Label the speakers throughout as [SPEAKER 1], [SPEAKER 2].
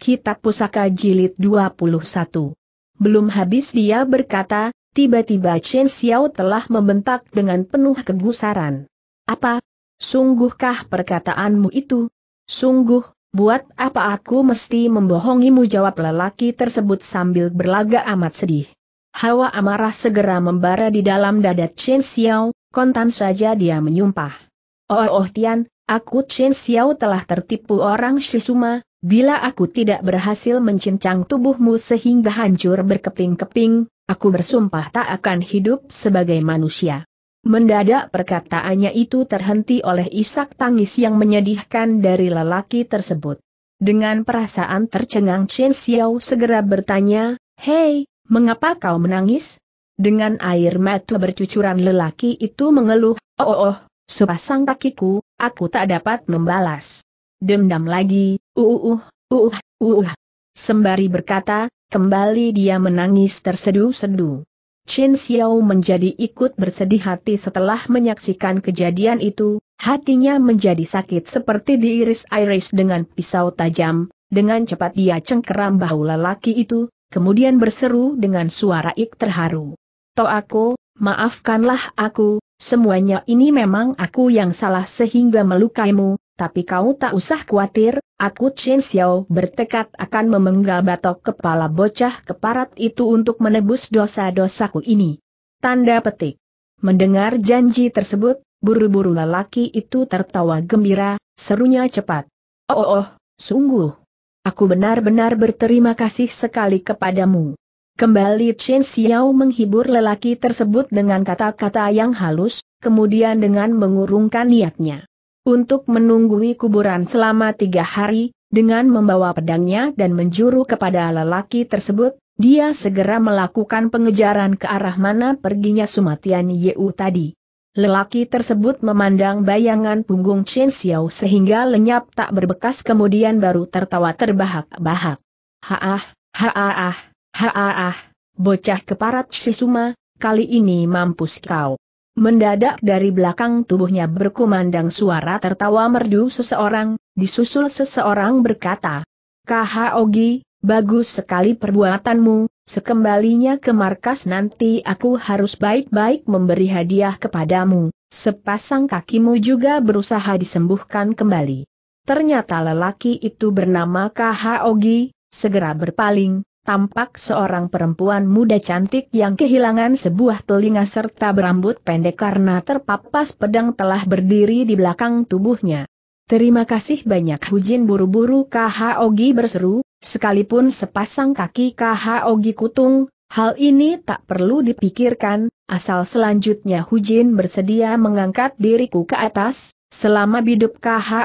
[SPEAKER 1] Kitab Pusaka Jilid 21. Belum habis dia berkata, tiba-tiba Chen Xiao telah membentak dengan penuh kegusaran. Apa? Sungguhkah perkataanmu itu? Sungguh, buat apa aku mesti membohongimu jawab lelaki tersebut sambil berlagak amat sedih. Hawa amarah segera membara di dalam dada Chen Xiao, kontan saja dia menyumpah. Oh oh Tian, aku Chen Xiao telah tertipu orang Shisuma, Bila aku tidak berhasil mencincang tubuhmu sehingga hancur berkeping-keping, aku bersumpah tak akan hidup sebagai manusia. Mendadak perkataannya itu terhenti oleh isak tangis yang menyedihkan dari lelaki tersebut. Dengan perasaan tercengang Chen Xiao segera bertanya, Hei, mengapa kau menangis? Dengan air mata bercucuran lelaki itu mengeluh, Oh oh, oh sepasang kakiku, aku tak dapat membalas. Dendam lagi, Uh uh, uh, uh, uh, Sembari berkata, kembali dia menangis tersedu sedu Chen Xiao menjadi ikut bersedih hati setelah menyaksikan kejadian itu, hatinya menjadi sakit seperti diiris-iris dengan pisau tajam, dengan cepat dia cengkeram bahu lelaki itu, kemudian berseru dengan suara ik terharu. aku, maafkanlah aku, semuanya ini memang aku yang salah sehingga melukaimu, tapi kau tak usah khawatir, aku Chen Xiao bertekad akan memenggal batok kepala bocah keparat itu untuk menebus dosa-dosaku ini. Tanda petik. Mendengar janji tersebut, buru-buru lelaki itu tertawa gembira, serunya cepat. Oh, oh, oh sungguh. Aku benar-benar berterima kasih sekali kepadamu. Kembali Chen Xiao menghibur lelaki tersebut dengan kata-kata yang halus, kemudian dengan mengurungkan niatnya untuk menunggui kuburan selama tiga hari, dengan membawa pedangnya dan menjuru kepada lelaki tersebut, dia segera melakukan pengejaran ke arah mana perginya Sumatian Yeu tadi. Lelaki tersebut memandang bayangan punggung Chen Xiao sehingga lenyap tak berbekas kemudian baru tertawa terbahak-bahak. Haah, haah, haah, bocah keparat Shisuma, kali ini mampus kau. Mendadak dari belakang tubuhnya berkumandang suara tertawa merdu seseorang, disusul seseorang berkata, Kah Ogi, bagus sekali perbuatanmu, sekembalinya ke markas nanti aku harus baik-baik memberi hadiah kepadamu, sepasang kakimu juga berusaha disembuhkan kembali. Ternyata lelaki itu bernama Kah Ogi, segera berpaling, tampak seorang perempuan muda cantik yang kehilangan sebuah telinga serta berambut pendek karena terpapas pedang telah berdiri di belakang tubuhnya. Terima kasih banyak Hujin buru-buru Ogi berseru, sekalipun sepasang kaki Ogi kutung, hal ini tak perlu dipikirkan, asal selanjutnya Hujin bersedia mengangkat diriku ke atas, selama hidup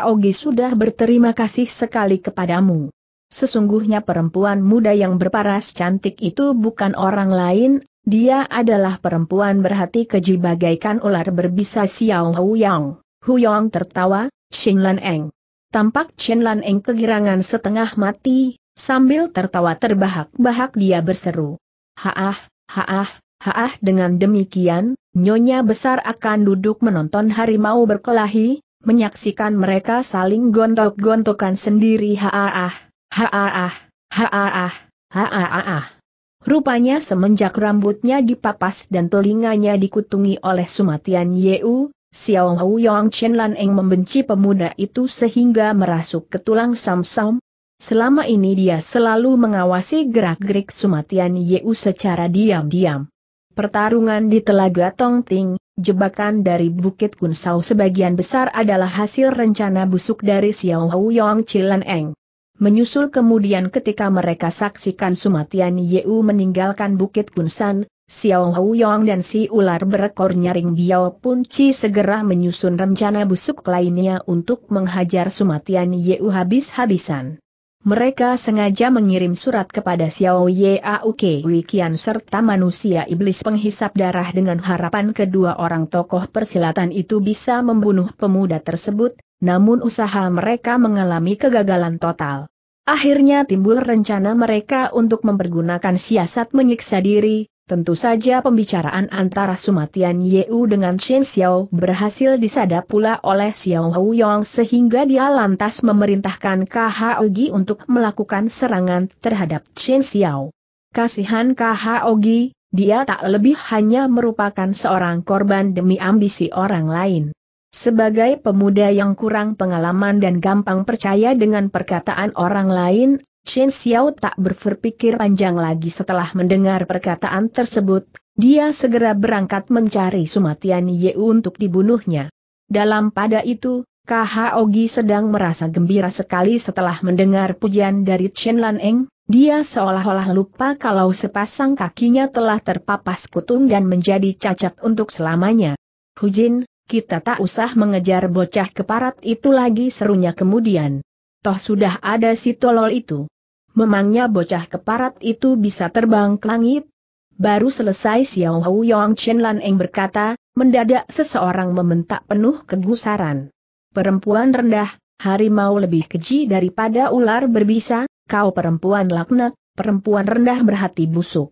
[SPEAKER 1] Ogi sudah berterima kasih sekali kepadamu. Sesungguhnya perempuan muda yang berparas cantik itu bukan orang lain, dia adalah perempuan berhati keji bagaikan ular berbisa Xiao Huyang. yang tertawa, Xin Lan Eng. Tampak Shin Lan Eng kegirangan setengah mati, sambil tertawa terbahak-bahak dia berseru. Haah, haah, haah dengan demikian, Nyonya besar akan duduk menonton harimau berkelahi, menyaksikan mereka saling gontok-gontokan sendiri haah. Haaah, haaah, haaah. Rupanya semenjak rambutnya dipapas dan telinganya dikutungi oleh Sumatian Yeu, Xiao Yong Chen Lan Eng membenci pemuda itu sehingga merasuk ke tulang Samsam. Selama ini dia selalu mengawasi gerak-gerik Sumatian Yeu secara diam-diam. Pertarungan di Telaga Tong Ting, jebakan dari Bukit Kunsau sebagian besar adalah hasil rencana busuk dari Xiao Yong Chen Lan Eng. Menyusul kemudian ketika mereka saksikan Sumatian Yeu meninggalkan Bukit Kunsan, Xiao Hou Yong dan si ular berekor nyaring Biao pun Chi segera menyusun rencana busuk lainnya untuk menghajar Sumatian Yeu habis-habisan. Mereka sengaja mengirim surat kepada Xiao Ye Kewi Kian serta manusia iblis penghisap darah dengan harapan kedua orang tokoh persilatan itu bisa membunuh pemuda tersebut, namun usaha mereka mengalami kegagalan total. Akhirnya timbul rencana mereka untuk mempergunakan siasat menyiksa diri, tentu saja pembicaraan antara Sumatian Yeu dengan Shen Xiao berhasil disadap pula oleh Xiao Yong sehingga dia lantas memerintahkan KHOG untuk melakukan serangan terhadap Shen Xiao. Kasihan KHOG, dia tak lebih hanya merupakan seorang korban demi ambisi orang lain. Sebagai pemuda yang kurang pengalaman dan gampang percaya dengan perkataan orang lain, Chen Xiao tak berpikir panjang lagi setelah mendengar perkataan tersebut, dia segera berangkat mencari Sumatian Ye untuk dibunuhnya. Dalam pada itu, Ogi sedang merasa gembira sekali setelah mendengar pujian dari Chen Lan Eng, dia seolah-olah lupa kalau sepasang kakinya telah terpapas kutung dan menjadi cacat untuk selamanya. Hujin, kita tak usah mengejar bocah keparat itu lagi serunya kemudian. Toh sudah ada si tolol itu. Memangnya bocah keparat itu bisa terbang ke langit? Baru selesai Xiao Hou Yong Chen Lan Eng berkata, mendadak seseorang membentak penuh kegusaran. Perempuan rendah, harimau lebih keji daripada ular berbisa, kau perempuan laknat, perempuan rendah berhati busuk.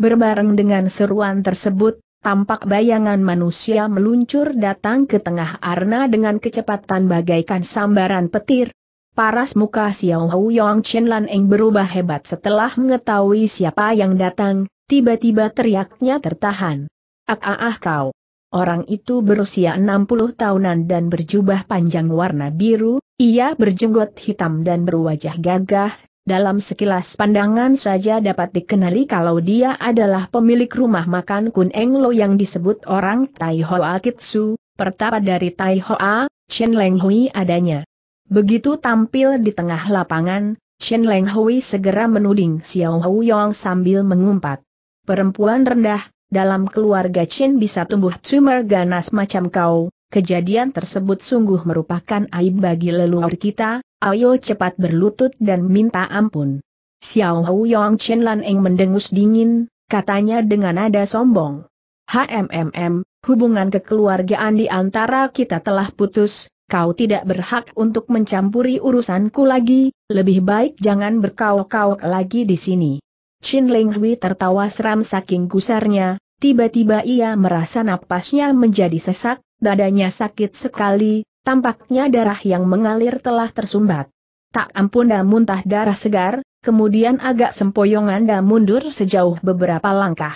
[SPEAKER 1] Berbareng dengan seruan tersebut, tampak bayangan manusia meluncur datang ke tengah arna dengan kecepatan bagaikan sambaran petir. Paras muka Xiao Yong Chen Lan Eng berubah hebat setelah mengetahui siapa yang datang, tiba-tiba teriaknya tertahan. Ah ah ah kau! Orang itu berusia 60 tahunan dan berjubah panjang warna biru, ia berjenggot hitam dan berwajah gagah, dalam sekilas pandangan saja dapat dikenali kalau dia adalah pemilik rumah makan Kun Eng Lo yang disebut orang Tai Hoa Kitsu, pertapa dari Tai Hoa, Chen Leng Hui adanya. Begitu tampil di tengah lapangan, Chen Leng Hui segera menuding Xiao Hou Yong sambil mengumpat. Perempuan rendah, dalam keluarga Chen bisa tumbuh tumor ganas macam kau, kejadian tersebut sungguh merupakan aib bagi leluhur kita, Ayo cepat berlutut dan minta ampun. Xiao Hu Yong Chen Lan Eng mendengus dingin, katanya dengan nada sombong. HMMM, hubungan kekeluargaan di antara kita telah putus, kau tidak berhak untuk mencampuri urusanku lagi, lebih baik jangan berkauk-kauk lagi di sini. Chen Ling Hui tertawa seram saking gusarnya, tiba-tiba ia merasa napasnya menjadi sesak, dadanya sakit sekali, tampaknya darah yang mengalir telah tersumbat. Tak ampun dan muntah darah segar, kemudian agak sempoyongan dan mundur sejauh beberapa langkah.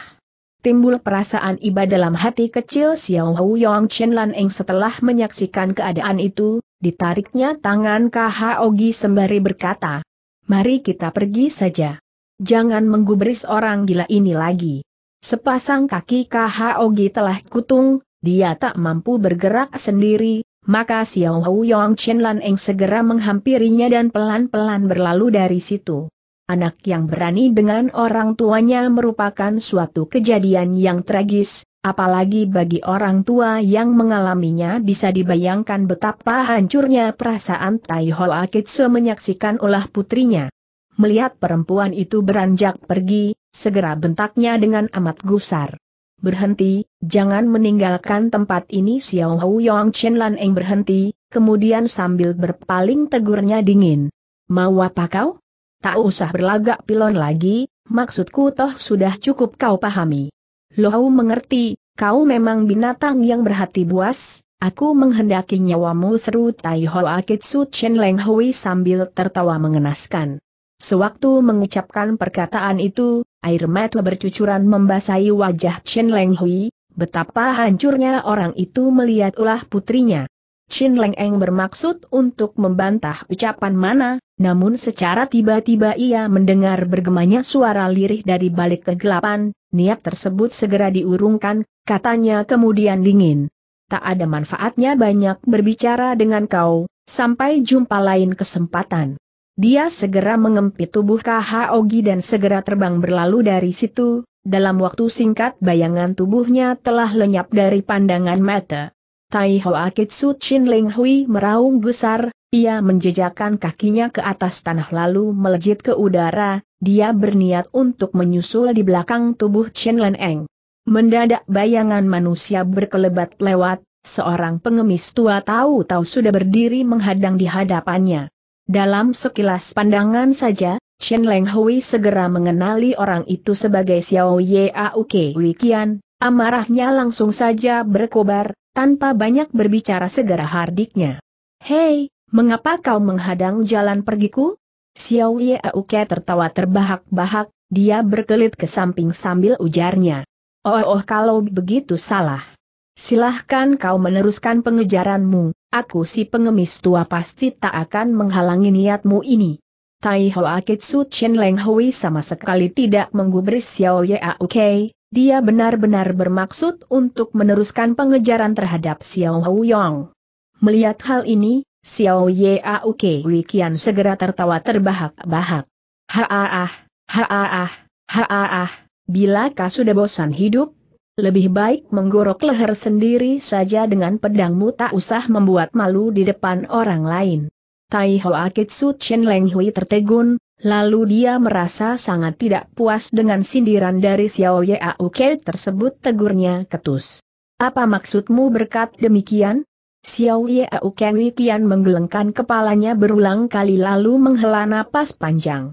[SPEAKER 1] Timbul perasaan iba dalam hati kecil Xiao Hu Yong Chen Lan Eng setelah menyaksikan keadaan itu, ditariknya tangan KH Ogi sembari berkata, Mari kita pergi saja. Jangan menggubris orang gila ini lagi. Sepasang kaki KH Ogi telah kutung, dia tak mampu bergerak sendiri, maka Xiao Hu Yong Chen Lan Eng segera menghampirinya dan pelan-pelan berlalu dari situ. Anak yang berani dengan orang tuanya merupakan suatu kejadian yang tragis, apalagi bagi orang tua yang mengalaminya bisa dibayangkan betapa hancurnya perasaan Tai Ho Akitsu menyaksikan ulah putrinya. Melihat perempuan itu beranjak pergi, segera bentaknya dengan amat gusar berhenti, jangan meninggalkan tempat ini Xiao Hou Yong Chen Lan Eng berhenti, kemudian sambil berpaling tegurnya dingin. Mau apa kau? Tak usah berlagak pilon lagi, maksudku toh sudah cukup kau pahami. Lohau mengerti, kau memang binatang yang berhati buas, aku menghendaki nyawamu seru Tai Ho Akitsu Chen Leng Hui sambil tertawa mengenaskan. Sewaktu mengucapkan perkataan itu, air mata bercucuran membasahi wajah Chen Leng Hui, betapa hancurnya orang itu melihat ulah putrinya. Chen Leng Eng bermaksud untuk membantah ucapan mana, namun secara tiba-tiba ia mendengar bergemanya suara lirih dari balik kegelapan, niat tersebut segera diurungkan, katanya kemudian dingin. Tak ada manfaatnya banyak berbicara dengan kau, sampai jumpa lain kesempatan. Dia segera mengempit tubuh KH Ogi dan segera terbang berlalu dari situ, dalam waktu singkat bayangan tubuhnya telah lenyap dari pandangan mata. Tai Hoa Kitsu Chin Ling Hui meraung besar, ia menjejakkan kakinya ke atas tanah lalu melejit ke udara, dia berniat untuk menyusul di belakang tubuh Chin Len Eng. Mendadak bayangan manusia berkelebat lewat, seorang pengemis tua tahu-tahu sudah berdiri menghadang di hadapannya. Dalam sekilas pandangan saja, Chen Leng Hui segera mengenali orang itu sebagai Xiao Ye Kei Kian, amarahnya langsung saja berkobar, tanpa banyak berbicara segera hardiknya. Hei, mengapa kau menghadang jalan pergiku? Xiao Ye Ke tertawa terbahak-bahak, dia berkelit ke samping sambil ujarnya. Oh, oh kalau begitu salah. Silahkan kau meneruskan pengejaranmu, Aku si pengemis tua pasti tak akan menghalangi niatmu ini. Tai Ho Akitsu Chen Leng Hui sama sekali tidak menggubris Xiao Ye Kei, dia benar-benar bermaksud untuk meneruskan pengejaran terhadap Xiao Hou Yong. Melihat hal ini, Xiao Ye Kei Wikian segera tertawa terbahak-bahak. Haaah, haaah, haaah, bila kau sudah bosan hidup, lebih baik menggorok leher sendiri saja dengan pedangmu tak usah membuat malu di depan orang lain. Tai Hoa Kitsu Chen Leng Hui tertegun, lalu dia merasa sangat tidak puas dengan sindiran dari Xiao Ye Aukel tersebut tegurnya ketus. Apa maksudmu berkat demikian? Xiao Ye Aukel Tian menggelengkan kepalanya berulang kali lalu menghela napas panjang.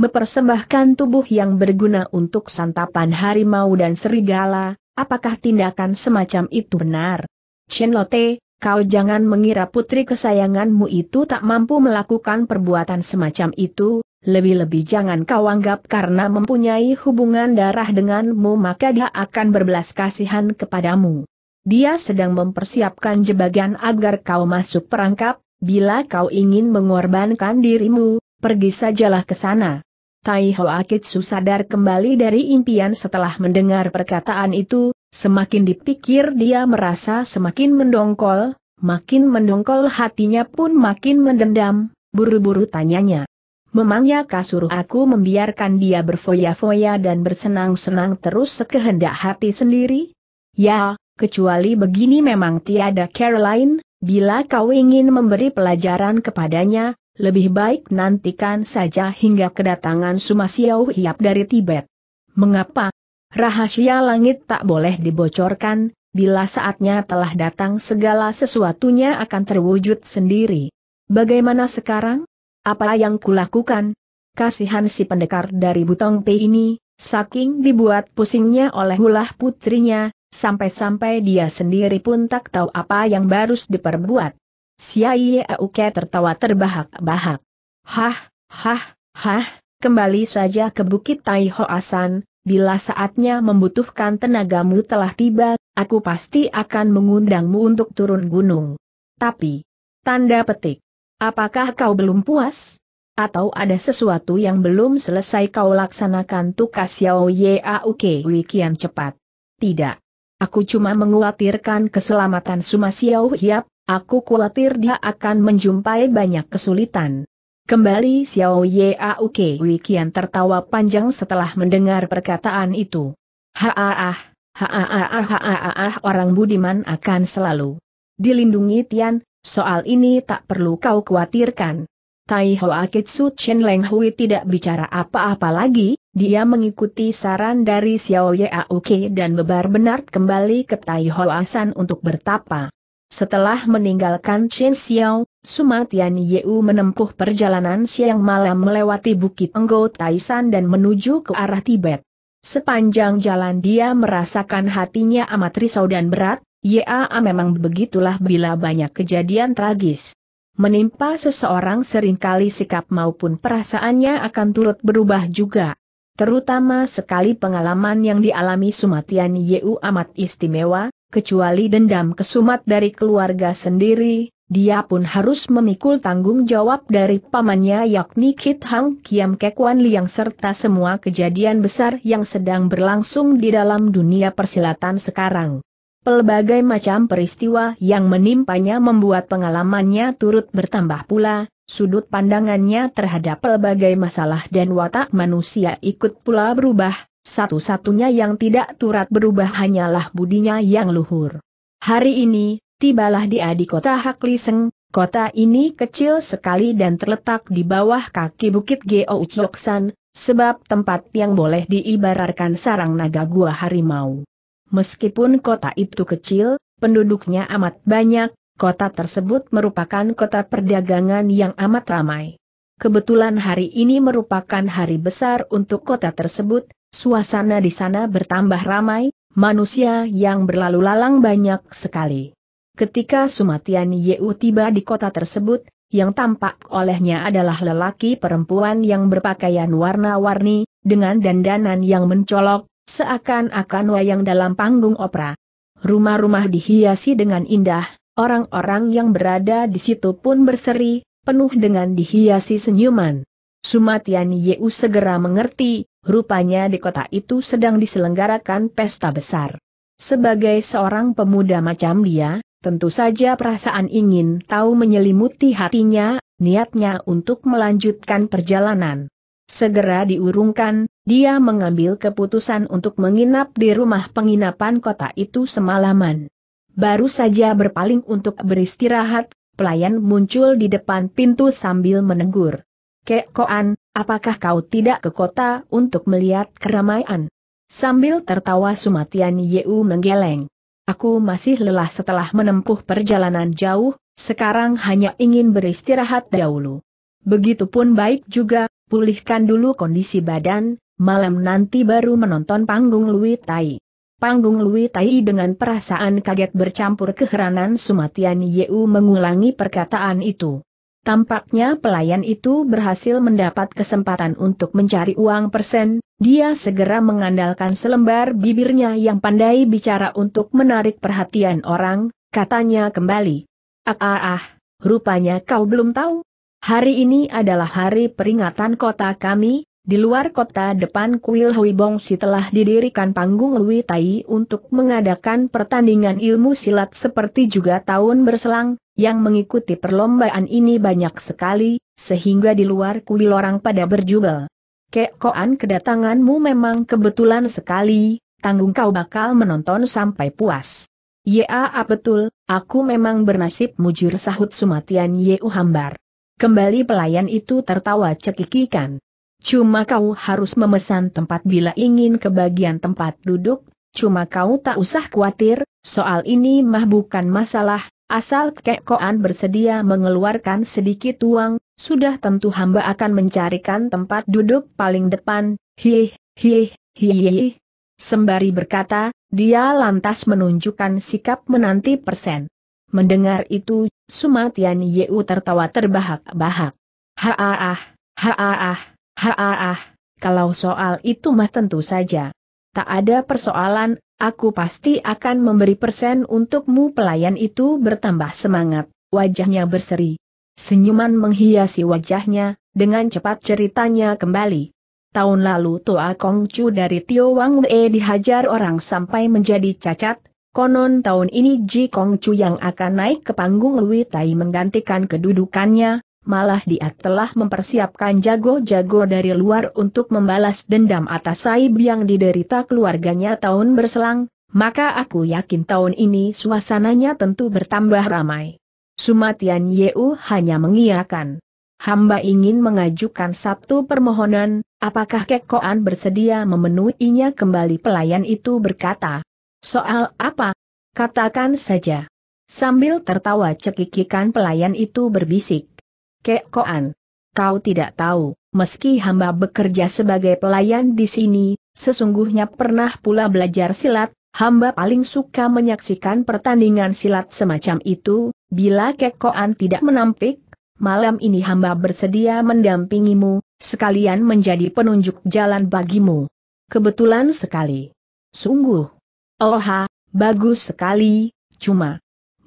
[SPEAKER 1] Mempersembahkan tubuh yang berguna untuk santapan harimau dan serigala, apakah tindakan semacam itu benar? Chen Lotte, kau jangan mengira putri kesayanganmu itu tak mampu melakukan perbuatan semacam itu, lebih-lebih jangan kau anggap karena mempunyai hubungan darah denganmu maka dia akan berbelas kasihan kepadamu. Dia sedang mempersiapkan jebagan agar kau masuk perangkap, bila kau ingin mengorbankan dirimu, pergi sajalah ke sana. Tai Ho Akit susadar kembali dari impian setelah mendengar perkataan itu, semakin dipikir dia merasa semakin mendongkol, makin mendongkol hatinya pun makin mendendam, buru-buru tanyanya. Memangnya suruh aku membiarkan dia berfoya-foya dan bersenang-senang terus sekehendak hati sendiri? Ya, kecuali begini memang tiada Caroline, bila kau ingin memberi pelajaran kepadanya, lebih baik nantikan saja hingga kedatangan Xiao Hiap dari Tibet. Mengapa? Rahasia langit tak boleh dibocorkan, bila saatnya telah datang segala sesuatunya akan terwujud sendiri. Bagaimana sekarang? Apa yang kulakukan? Kasihan si pendekar dari Butong P ini, saking dibuat pusingnya oleh ulah putrinya, sampai-sampai dia sendiri pun tak tahu apa yang baru diperbuat. Siai Auke tertawa terbahak-bahak. Hah, hah, hah, kembali saja ke Bukit Taihoasan. bila saatnya membutuhkan tenagamu telah tiba, aku pasti akan mengundangmu untuk turun gunung. Tapi, tanda petik, apakah kau belum puas? Atau ada sesuatu yang belum selesai kau laksanakan tukas Ye Auke? Wikian cepat? Tidak. Aku cuma menguatirkan keselamatan Suma Xiao Hiap, Aku khawatir dia akan menjumpai banyak kesulitan. Kembali Xiao Ye Yaoke Wikian tertawa panjang setelah mendengar perkataan itu. Haaah, haaah, haaah, orang budiman akan selalu dilindungi Tian, soal ini tak perlu kau khawatirkan. Tai Hoa Kitsu Chen Leng Hui tidak bicara apa-apa lagi, dia mengikuti saran dari Xiao Ye Yaoke dan benar-benar kembali ke Tai Hoa San untuk bertapa. Setelah meninggalkan Chen Xiao, Sumatian Yeu menempuh perjalanan siang malam melewati Bukit Enggo Taisan dan menuju ke arah Tibet. Sepanjang jalan dia merasakan hatinya amat risau dan berat, Yaa memang begitulah bila banyak kejadian tragis. Menimpa seseorang seringkali sikap maupun perasaannya akan turut berubah juga. Terutama sekali pengalaman yang dialami Sumatian Yeu amat istimewa, kecuali dendam kesumat dari keluarga sendiri, dia pun harus memikul tanggung jawab dari pamannya yakni Kit Hang Kiam Wan Liang serta semua kejadian besar yang sedang berlangsung di dalam dunia persilatan sekarang. Pelbagai macam peristiwa yang menimpanya membuat pengalamannya turut bertambah pula, sudut pandangannya terhadap pelbagai masalah dan watak manusia ikut pula berubah, satu-satunya yang tidak turat berubah hanyalah budinya yang luhur. Hari ini, tibalah dia di kota Hakliseng, kota ini kecil sekali dan terletak di bawah kaki bukit Geo Ucoksan, sebab tempat yang boleh diibararkan sarang naga gua harimau. Meskipun kota itu kecil, penduduknya amat banyak, kota tersebut merupakan kota perdagangan yang amat ramai. Kebetulan hari ini merupakan hari besar untuk kota tersebut, Suasana di sana bertambah ramai, manusia yang berlalu lalang banyak sekali. Ketika Sumatian Yeu tiba di kota tersebut, yang tampak olehnya adalah lelaki perempuan yang berpakaian warna-warni, dengan dandanan yang mencolok, seakan-akan wayang dalam panggung opera. Rumah-rumah dihiasi dengan indah, orang-orang yang berada di situ pun berseri, penuh dengan dihiasi senyuman. Sumatian Yeu segera mengerti, rupanya di kota itu sedang diselenggarakan pesta besar. Sebagai seorang pemuda macam dia, tentu saja perasaan ingin tahu menyelimuti hatinya, niatnya untuk melanjutkan perjalanan. Segera diurungkan, dia mengambil keputusan untuk menginap di rumah penginapan kota itu semalaman. Baru saja berpaling untuk beristirahat, pelayan muncul di depan pintu sambil menegur. Kek Koan, Apakah kau tidak ke kota untuk melihat keramaian? Sambil tertawa Sumatian Yeu menggeleng. Aku masih lelah setelah menempuh perjalanan jauh, sekarang hanya ingin beristirahat dahulu. Begitupun baik juga, pulihkan dulu kondisi badan, malam nanti baru menonton panggung Lui Tai. Panggung Lui Tai dengan perasaan kaget bercampur keheranan Sumatian Yeu mengulangi perkataan itu. Tampaknya pelayan itu berhasil mendapat kesempatan untuk mencari uang persen, dia segera mengandalkan selembar bibirnya yang pandai bicara untuk menarik perhatian orang, katanya kembali. Ah ah ah, rupanya kau belum tahu. Hari ini adalah hari peringatan kota kami, di luar kota depan kuil Hui si telah didirikan panggung Lui Tai untuk mengadakan pertandingan ilmu silat seperti juga tahun berselang, yang mengikuti perlombaan ini banyak sekali, sehingga di luar kuil orang pada berjubel. koan kedatanganmu memang kebetulan sekali, tanggung kau bakal menonton sampai puas. Ya ah, betul, aku memang bernasib mujur sahut Sumatian Yeu Hambar. Kembali pelayan itu tertawa cekikikan. Cuma kau harus memesan tempat bila ingin ke bagian tempat duduk, cuma kau tak usah khawatir, soal ini mah bukan masalah, asal kekoan bersedia mengeluarkan sedikit uang, sudah tentu hamba akan mencarikan tempat duduk paling depan, hih, hih, hih. Sembari berkata, dia lantas menunjukkan sikap menanti persen. Mendengar itu, Sumatian Yeu tertawa terbahak-bahak. Haaah, haaah, Haah, ah. kalau soal itu mah tentu saja. Tak ada persoalan, aku pasti akan memberi persen untukmu pelayan itu bertambah semangat, wajahnya berseri. Senyuman menghiasi wajahnya, dengan cepat ceritanya kembali. Tahun lalu Toa Kongcu dari Tio Wang Wei dihajar orang sampai menjadi cacat, konon tahun ini Ji Kongcu yang akan naik ke panggung Lui Tai menggantikan kedudukannya, Malah dia telah mempersiapkan jago-jago dari luar untuk membalas dendam atas saib yang diderita keluarganya tahun berselang, maka aku yakin tahun ini suasananya tentu bertambah ramai. Sumatian Yeu hanya mengiyakan. Hamba ingin mengajukan satu permohonan, apakah Kekoan bersedia memenuhinya kembali pelayan itu berkata. Soal apa? Katakan saja. Sambil tertawa cekikikan pelayan itu berbisik. Koan. Kau tidak tahu, meski hamba bekerja sebagai pelayan di sini, sesungguhnya pernah pula belajar silat, hamba paling suka menyaksikan pertandingan silat semacam itu, bila Koan tidak menampik, malam ini hamba bersedia mendampingimu, sekalian menjadi penunjuk jalan bagimu. Kebetulan sekali. Sungguh. Oha, bagus sekali, cuma,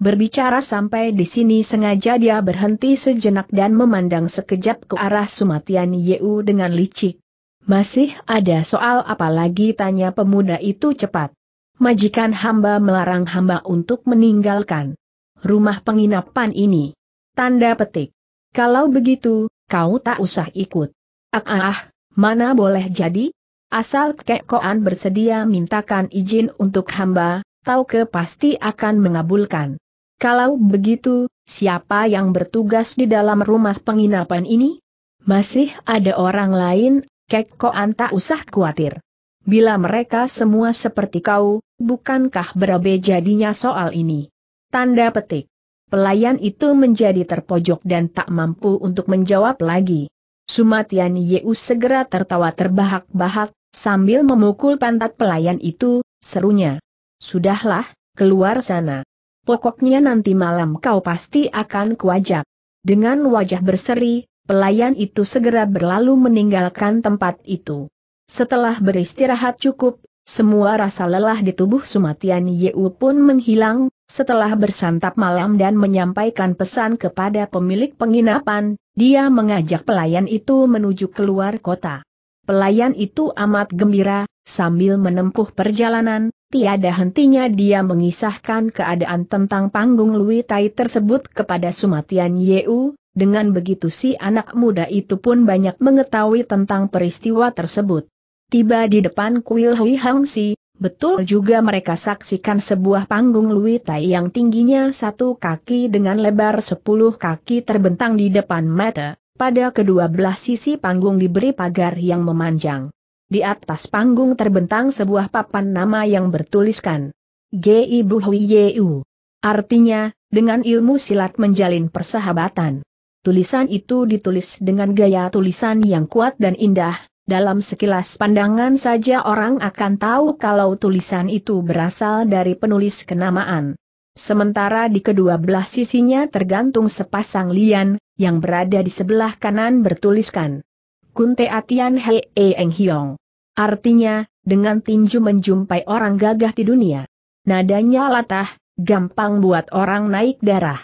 [SPEAKER 1] Berbicara sampai di sini sengaja dia berhenti sejenak dan memandang sekejap ke arah Sumatian Yeu dengan licik. Masih ada soal apa lagi tanya pemuda itu cepat. Majikan hamba melarang hamba untuk meninggalkan rumah penginapan ini. Tanda petik. Kalau begitu, kau tak usah ikut. Ah, ah, ah mana boleh jadi? Asal kekoan bersedia mintakan izin untuk hamba, tau ke pasti akan mengabulkan. Kalau begitu, siapa yang bertugas di dalam rumah penginapan ini? Masih ada orang lain, Kek Koan tak usah khawatir. Bila mereka semua seperti kau, bukankah berabe jadinya soal ini? Tanda petik. Pelayan itu menjadi terpojok dan tak mampu untuk menjawab lagi. Sumatian Yeu segera tertawa terbahak-bahak, sambil memukul pantat pelayan itu, serunya. Sudahlah, keluar sana pokoknya nanti malam kau pasti akan kuajak. Dengan wajah berseri, pelayan itu segera berlalu meninggalkan tempat itu. Setelah beristirahat cukup, semua rasa lelah di tubuh Sumatian Yeu pun menghilang, setelah bersantap malam dan menyampaikan pesan kepada pemilik penginapan, dia mengajak pelayan itu menuju keluar kota. Pelayan itu amat gembira, sambil menempuh perjalanan, Tiada hentinya dia mengisahkan keadaan tentang panggung Lui Tai tersebut kepada Sumatian Yeu, dengan begitu si anak muda itu pun banyak mengetahui tentang peristiwa tersebut. Tiba di depan kuil Hui Hang Si, betul juga mereka saksikan sebuah panggung Lui Tai yang tingginya satu kaki dengan lebar sepuluh kaki terbentang di depan mata, pada kedua belah sisi panggung diberi pagar yang memanjang. Di atas panggung terbentang sebuah papan nama yang bertuliskan G.I. Yeu. Artinya, dengan ilmu silat menjalin persahabatan. Tulisan itu ditulis dengan gaya tulisan yang kuat dan indah, dalam sekilas pandangan saja orang akan tahu kalau tulisan itu berasal dari penulis kenamaan. Sementara di kedua belah sisinya tergantung sepasang lian, yang berada di sebelah kanan bertuliskan. Kunte Atian He Eng Hiong. Artinya, dengan tinju menjumpai orang gagah di dunia. Nadanya latah, gampang buat orang naik darah.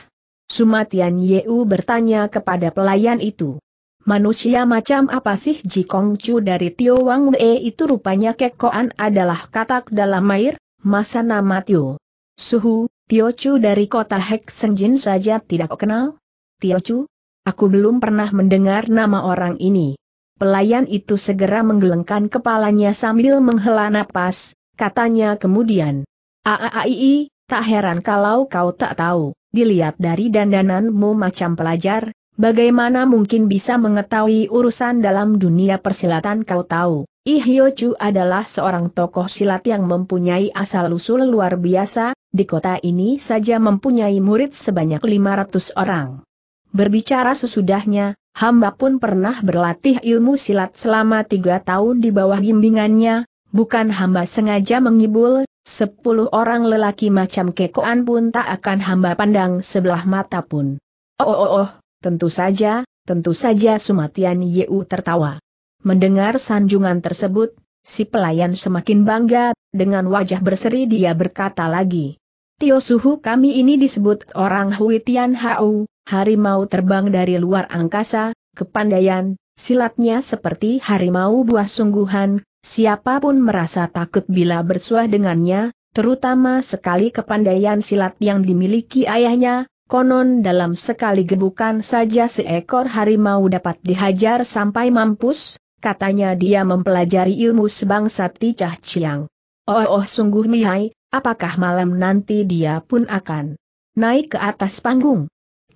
[SPEAKER 1] Sumatian Yeu bertanya kepada pelayan itu. Manusia macam apa sih Jikong Chu dari Tio Wang E itu rupanya kekoan adalah katak dalam air, masa nama Tio. Suhu, Tio Chu dari kota Senjin saja tidak kenal? Tio Chu? Aku belum pernah mendengar nama orang ini. Pelayan itu segera menggelengkan kepalanya sambil menghela napas, katanya kemudian. Aaii, tak heran kalau kau tak tahu, dilihat dari dandananmu macam pelajar, bagaimana mungkin bisa mengetahui urusan dalam dunia persilatan kau tahu. Ihyochu adalah seorang tokoh silat yang mempunyai asal-usul luar biasa, di kota ini saja mempunyai murid sebanyak 500 orang. Berbicara sesudahnya, Hamba pun pernah berlatih ilmu silat selama tiga tahun di bawah bimbingannya, bukan hamba sengaja mengibul, sepuluh orang lelaki macam kekoan pun tak akan hamba pandang sebelah mata pun. Oh oh oh, tentu saja, tentu saja Sumatian Yeu tertawa. Mendengar sanjungan tersebut, si pelayan semakin bangga, dengan wajah berseri dia berkata lagi. Tio Suhu kami ini disebut orang Hui Tian Hau, harimau terbang dari luar angkasa, kepandaian, silatnya seperti harimau buah sungguhan, siapapun merasa takut bila bersuah dengannya, terutama sekali kepandaian silat yang dimiliki ayahnya, konon dalam sekali gebukan saja seekor harimau dapat dihajar sampai mampus, katanya dia mempelajari ilmu sebangsa Ticah Chiang. Oh, oh sungguh mihai, apakah malam nanti dia pun akan naik ke atas panggung?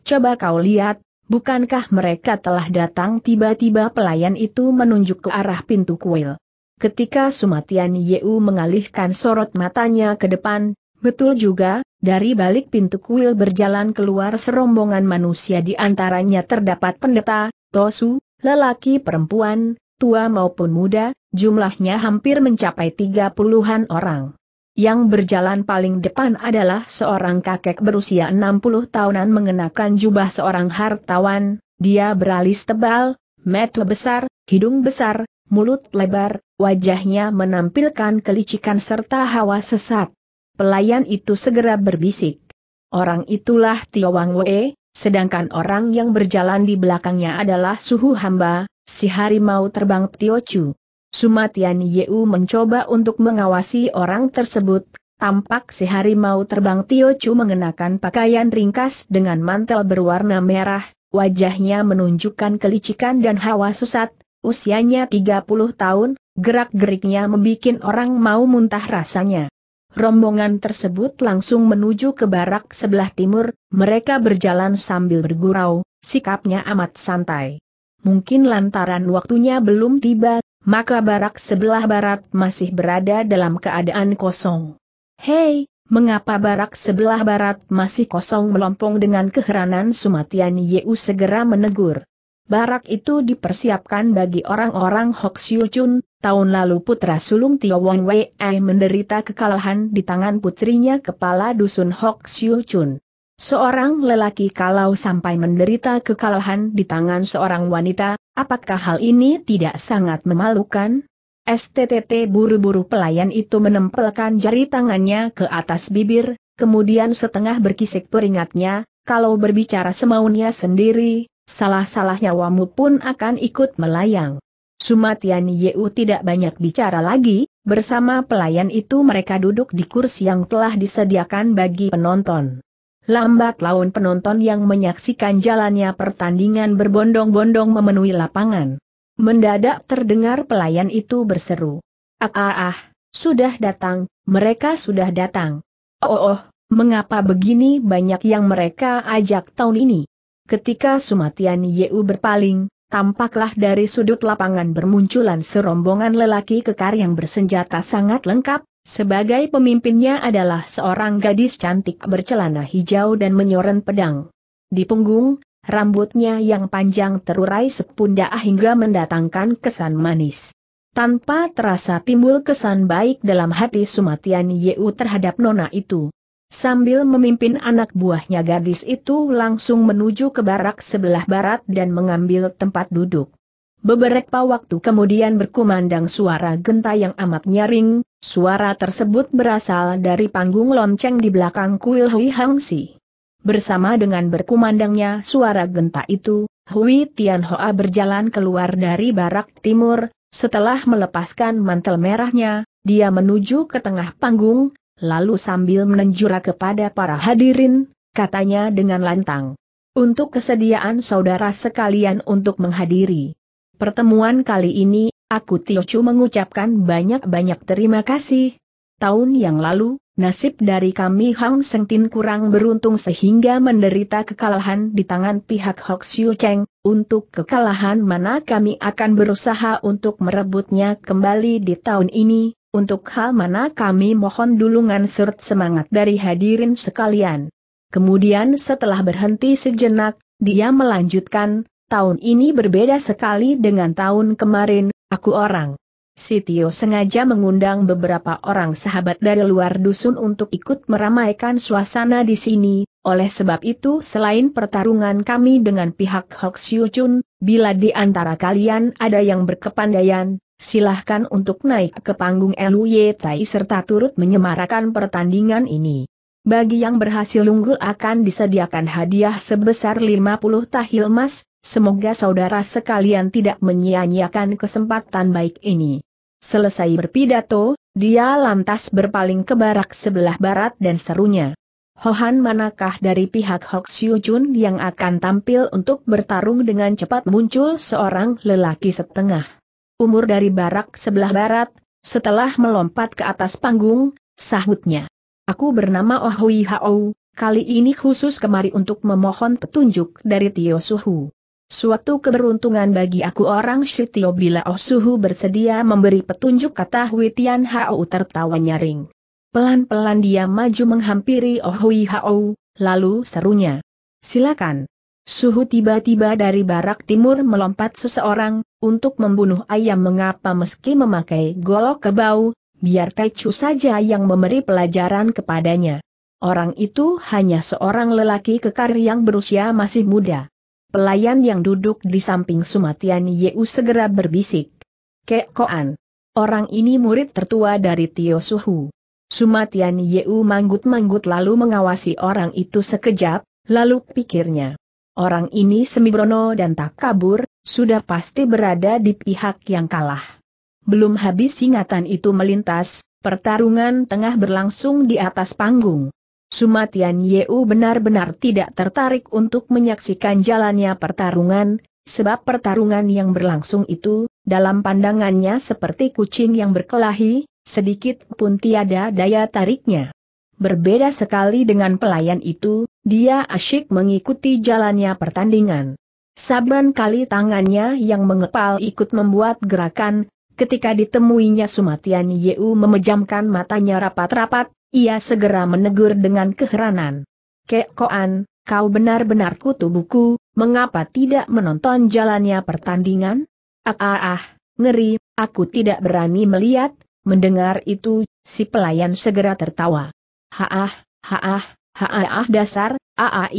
[SPEAKER 1] Coba kau lihat, bukankah mereka telah datang tiba-tiba pelayan itu menunjuk ke arah pintu kuil. Ketika Sumatian Yeu mengalihkan sorot matanya ke depan, betul juga, dari balik pintu kuil berjalan keluar serombongan manusia di antaranya terdapat pendeta, tosu, lelaki perempuan, tua maupun muda, jumlahnya hampir mencapai tiga puluhan orang. Yang berjalan paling depan adalah seorang kakek berusia 60 tahunan mengenakan jubah seorang hartawan, dia beralis tebal, mata besar, hidung besar, mulut lebar, wajahnya menampilkan kelicikan serta hawa sesat. Pelayan itu segera berbisik. Orang itulah Tio Wang Wei, sedangkan orang yang berjalan di belakangnya adalah suhu hamba, si harimau terbang Tio Chu. Sumatian Yeu mencoba untuk mengawasi orang tersebut, tampak si harimau terbang Tio Chu mengenakan pakaian ringkas dengan mantel berwarna merah, wajahnya menunjukkan kelicikan dan hawa susat, usianya 30 tahun, gerak-geriknya membuat orang mau muntah rasanya. Rombongan tersebut langsung menuju ke barak sebelah timur, mereka berjalan sambil bergurau, sikapnya amat santai. Mungkin lantaran waktunya belum tiba, maka barak sebelah barat masih berada dalam keadaan kosong. Hei, mengapa barak sebelah barat masih kosong melompong dengan keheranan Sumatian Yeu segera menegur. Barak itu dipersiapkan bagi orang-orang Siu Chun, tahun lalu putra sulung Tio Wong Wei menderita kekalahan di tangan putrinya kepala dusun Siu Chun. Seorang lelaki kalau sampai menderita kekalahan di tangan seorang wanita, apakah hal ini tidak sangat memalukan? STTT buru-buru pelayan itu menempelkan jari tangannya ke atas bibir, kemudian setengah berkisik peringatnya, kalau berbicara semaunya sendiri, salah-salah nyawamu pun akan ikut melayang. Sumatian Yeu tidak banyak bicara lagi, bersama pelayan itu mereka duduk di kursi yang telah disediakan bagi penonton. Lambat laun penonton yang menyaksikan jalannya pertandingan berbondong-bondong memenuhi lapangan. Mendadak terdengar pelayan itu berseru. Ah ah ah, sudah datang, mereka sudah datang. Oh oh, mengapa begini banyak yang mereka ajak tahun ini? Ketika Sumatian Yeu berpaling, tampaklah dari sudut lapangan bermunculan serombongan lelaki kekar yang bersenjata sangat lengkap, sebagai pemimpinnya adalah seorang gadis cantik bercelana hijau dan menyoren pedang. Di punggung, rambutnya yang panjang terurai sepundak hingga mendatangkan kesan manis. Tanpa terasa timbul kesan baik dalam hati Sumatian Yeu terhadap nona itu. Sambil memimpin anak buahnya gadis itu langsung menuju ke barak sebelah barat dan mengambil tempat duduk. Beberapa waktu kemudian berkumandang suara genta yang amat nyaring, Suara tersebut berasal dari panggung lonceng di belakang kuil Hui Hangsi. Bersama dengan berkumandangnya suara genta itu, Hui Tianhoa berjalan keluar dari barak timur, setelah melepaskan mantel merahnya, dia menuju ke tengah panggung, lalu sambil menenjura kepada para hadirin, katanya dengan lantang. Untuk kesediaan saudara sekalian untuk menghadiri pertemuan kali ini Aku Chu mengucapkan banyak-banyak terima kasih. Tahun yang lalu, nasib dari kami Hang Sengtin kurang beruntung sehingga menderita kekalahan di tangan pihak Hok Siu Cheng. Untuk kekalahan mana kami akan berusaha untuk merebutnya kembali di tahun ini, untuk hal mana kami mohon dulungan serta semangat dari hadirin sekalian. Kemudian setelah berhenti sejenak, dia melanjutkan, tahun ini berbeda sekali dengan tahun kemarin, Aku orang. Sitio sengaja mengundang beberapa orang sahabat dari luar dusun untuk ikut meramaikan suasana di sini, oleh sebab itu selain pertarungan kami dengan pihak Hok Siu Chun, bila di antara kalian ada yang berkepandaian, silahkan untuk naik ke panggung Elu Ye Tai serta turut menyemarakan pertandingan ini. Bagi yang berhasil unggul akan disediakan hadiah sebesar 50 tahil emas, semoga saudara sekalian tidak menyia-nyiakan kesempatan baik ini. Selesai berpidato, dia lantas berpaling ke barak sebelah barat dan serunya. Hohan manakah dari pihak Hok Siu Jun yang akan tampil untuk bertarung dengan cepat muncul seorang lelaki setengah umur dari barak sebelah barat, setelah melompat ke atas panggung, sahutnya. Aku bernama Oh Hui Hao, kali ini khusus kemari untuk memohon petunjuk dari Tio Suhu. Suatu keberuntungan bagi aku orang Shitio bila Oh Suhu bersedia memberi petunjuk kata Hui Tian Hao tertawa nyaring. Pelan-pelan dia maju menghampiri Oh Hui Hao, lalu serunya. Silakan. Suhu tiba-tiba dari barak timur melompat seseorang, untuk membunuh ayam mengapa meski memakai golok kebau, biar Pecu saja yang memberi pelajaran kepadanya. Orang itu hanya seorang lelaki kekar yang berusia masih muda. Pelayan yang duduk di samping Sumatian Yeu segera berbisik. Kek Koan. Orang ini murid tertua dari Tio Suhu. Sumatian Yeu manggut-manggut lalu mengawasi orang itu sekejap, lalu pikirnya. Orang ini semibrono dan tak kabur, sudah pasti berada di pihak yang kalah. Belum habis ingatan itu melintas, pertarungan tengah berlangsung di atas panggung. Sumatian Yeu benar-benar tidak tertarik untuk menyaksikan jalannya pertarungan, sebab pertarungan yang berlangsung itu, dalam pandangannya seperti kucing yang berkelahi, sedikit pun tiada daya tariknya. Berbeda sekali dengan pelayan itu, dia asyik mengikuti jalannya pertandingan. Saban kali tangannya yang mengepal ikut membuat gerakan, Ketika ditemuinya Sumatian Yeu memejamkan matanya rapat-rapat, ia segera menegur dengan keheranan. Kek Koan, kau benar-benar kutu buku, mengapa tidak menonton jalannya pertandingan? Ah ah ah, ngeri, aku tidak berani melihat, mendengar itu, si pelayan segera tertawa. Haah, haah, haah ah, dasar, aai. Ah, ah,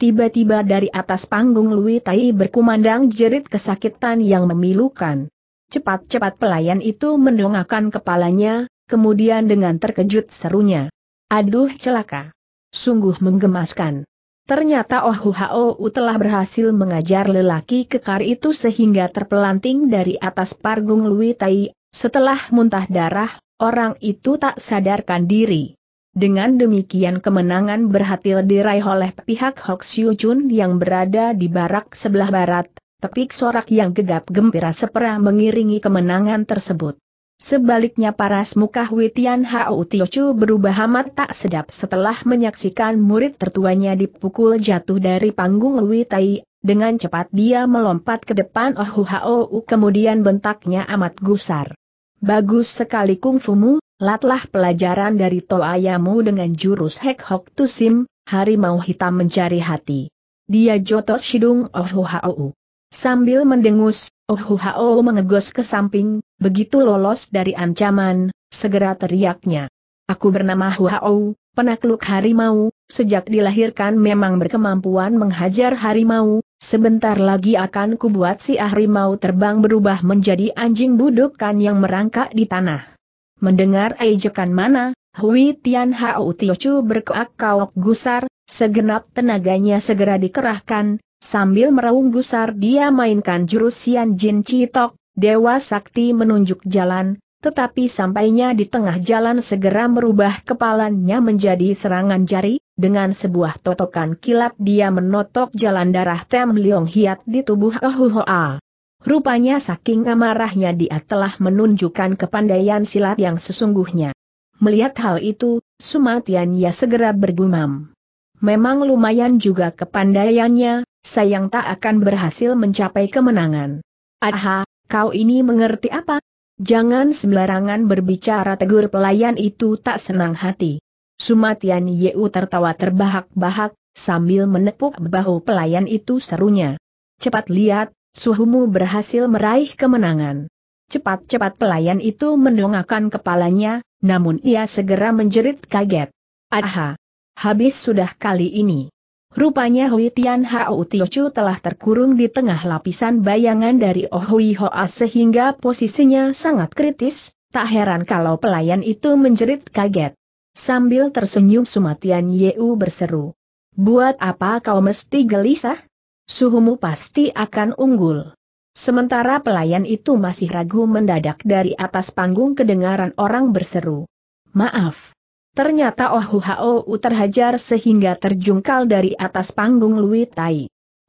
[SPEAKER 1] Tiba-tiba dari atas panggung Lui Tai berkumandang jerit kesakitan yang memilukan. Cepat-cepat pelayan itu mendongakkan kepalanya, kemudian dengan terkejut serunya. Aduh celaka. Sungguh menggemaskan. Ternyata Oh Hau telah berhasil mengajar lelaki kekar itu sehingga terpelanting dari atas pargung Lui Tai. Setelah muntah darah, orang itu tak sadarkan diri. Dengan demikian kemenangan berhasil diraih oleh pihak Hok Chun yang berada di barak sebelah barat, Tepik sorak yang gegap gembira sepera mengiringi kemenangan tersebut. Sebaliknya paras muka Witian Hao Tiochu berubah amat tak sedap setelah menyaksikan murid tertuanya dipukul jatuh dari panggung Luitai. dengan cepat dia melompat ke depan Oh Hao kemudian bentaknya amat gusar. Bagus sekali kungfumu, latlah pelajaran dari Toayamu dengan jurus Hek Hok Tusim, harimau hitam mencari hati. Dia jotos hidung Oh Hao. Sambil mendengus, Oh Ohuhao mengegos ke samping, begitu lolos dari ancaman, segera teriaknya. Aku bernama Huhao, penakluk harimau, sejak dilahirkan memang berkemampuan menghajar harimau, sebentar lagi akan kubuat si harimau terbang berubah menjadi anjing budukan yang merangkak di tanah. Mendengar ejekan mana, Hui Tian Hao Chu berkeak kaok gusar, segenap tenaganya segera dikerahkan, Sambil meraung gusar dia mainkan jurusian Sian Jin Citok, Dewa Sakti menunjuk jalan, tetapi sampainya di tengah jalan segera merubah kepalanya menjadi serangan jari, dengan sebuah totokan kilat dia menotok jalan darah Tem Leong Hiat di tubuh Ohuhoa. Rupanya saking amarahnya dia telah menunjukkan kepandaian silat yang sesungguhnya. Melihat hal itu, Sumatian ia segera bergumam. Memang lumayan juga kepandaiannya, sayang tak akan berhasil mencapai kemenangan. Aha, kau ini mengerti apa? Jangan sembarangan berbicara tegur pelayan itu tak senang hati. Sumatian Yeu tertawa terbahak-bahak, sambil menepuk bahu pelayan itu serunya. Cepat lihat, suhumu berhasil meraih kemenangan. Cepat-cepat pelayan itu mendongakkan kepalanya, namun ia segera menjerit kaget. Aha! Habis sudah kali ini. Rupanya Hui Tian Hao Chu telah terkurung di tengah lapisan bayangan dari Oh Hui Hoa sehingga posisinya sangat kritis, tak heran kalau pelayan itu menjerit kaget. Sambil tersenyum Sumatian Yeu berseru. Buat apa kau mesti gelisah? Suhumu pasti akan unggul. Sementara pelayan itu masih ragu mendadak dari atas panggung kedengaran orang berseru. Maaf, Ternyata Ohuhao terhajar sehingga terjungkal dari atas panggung Lui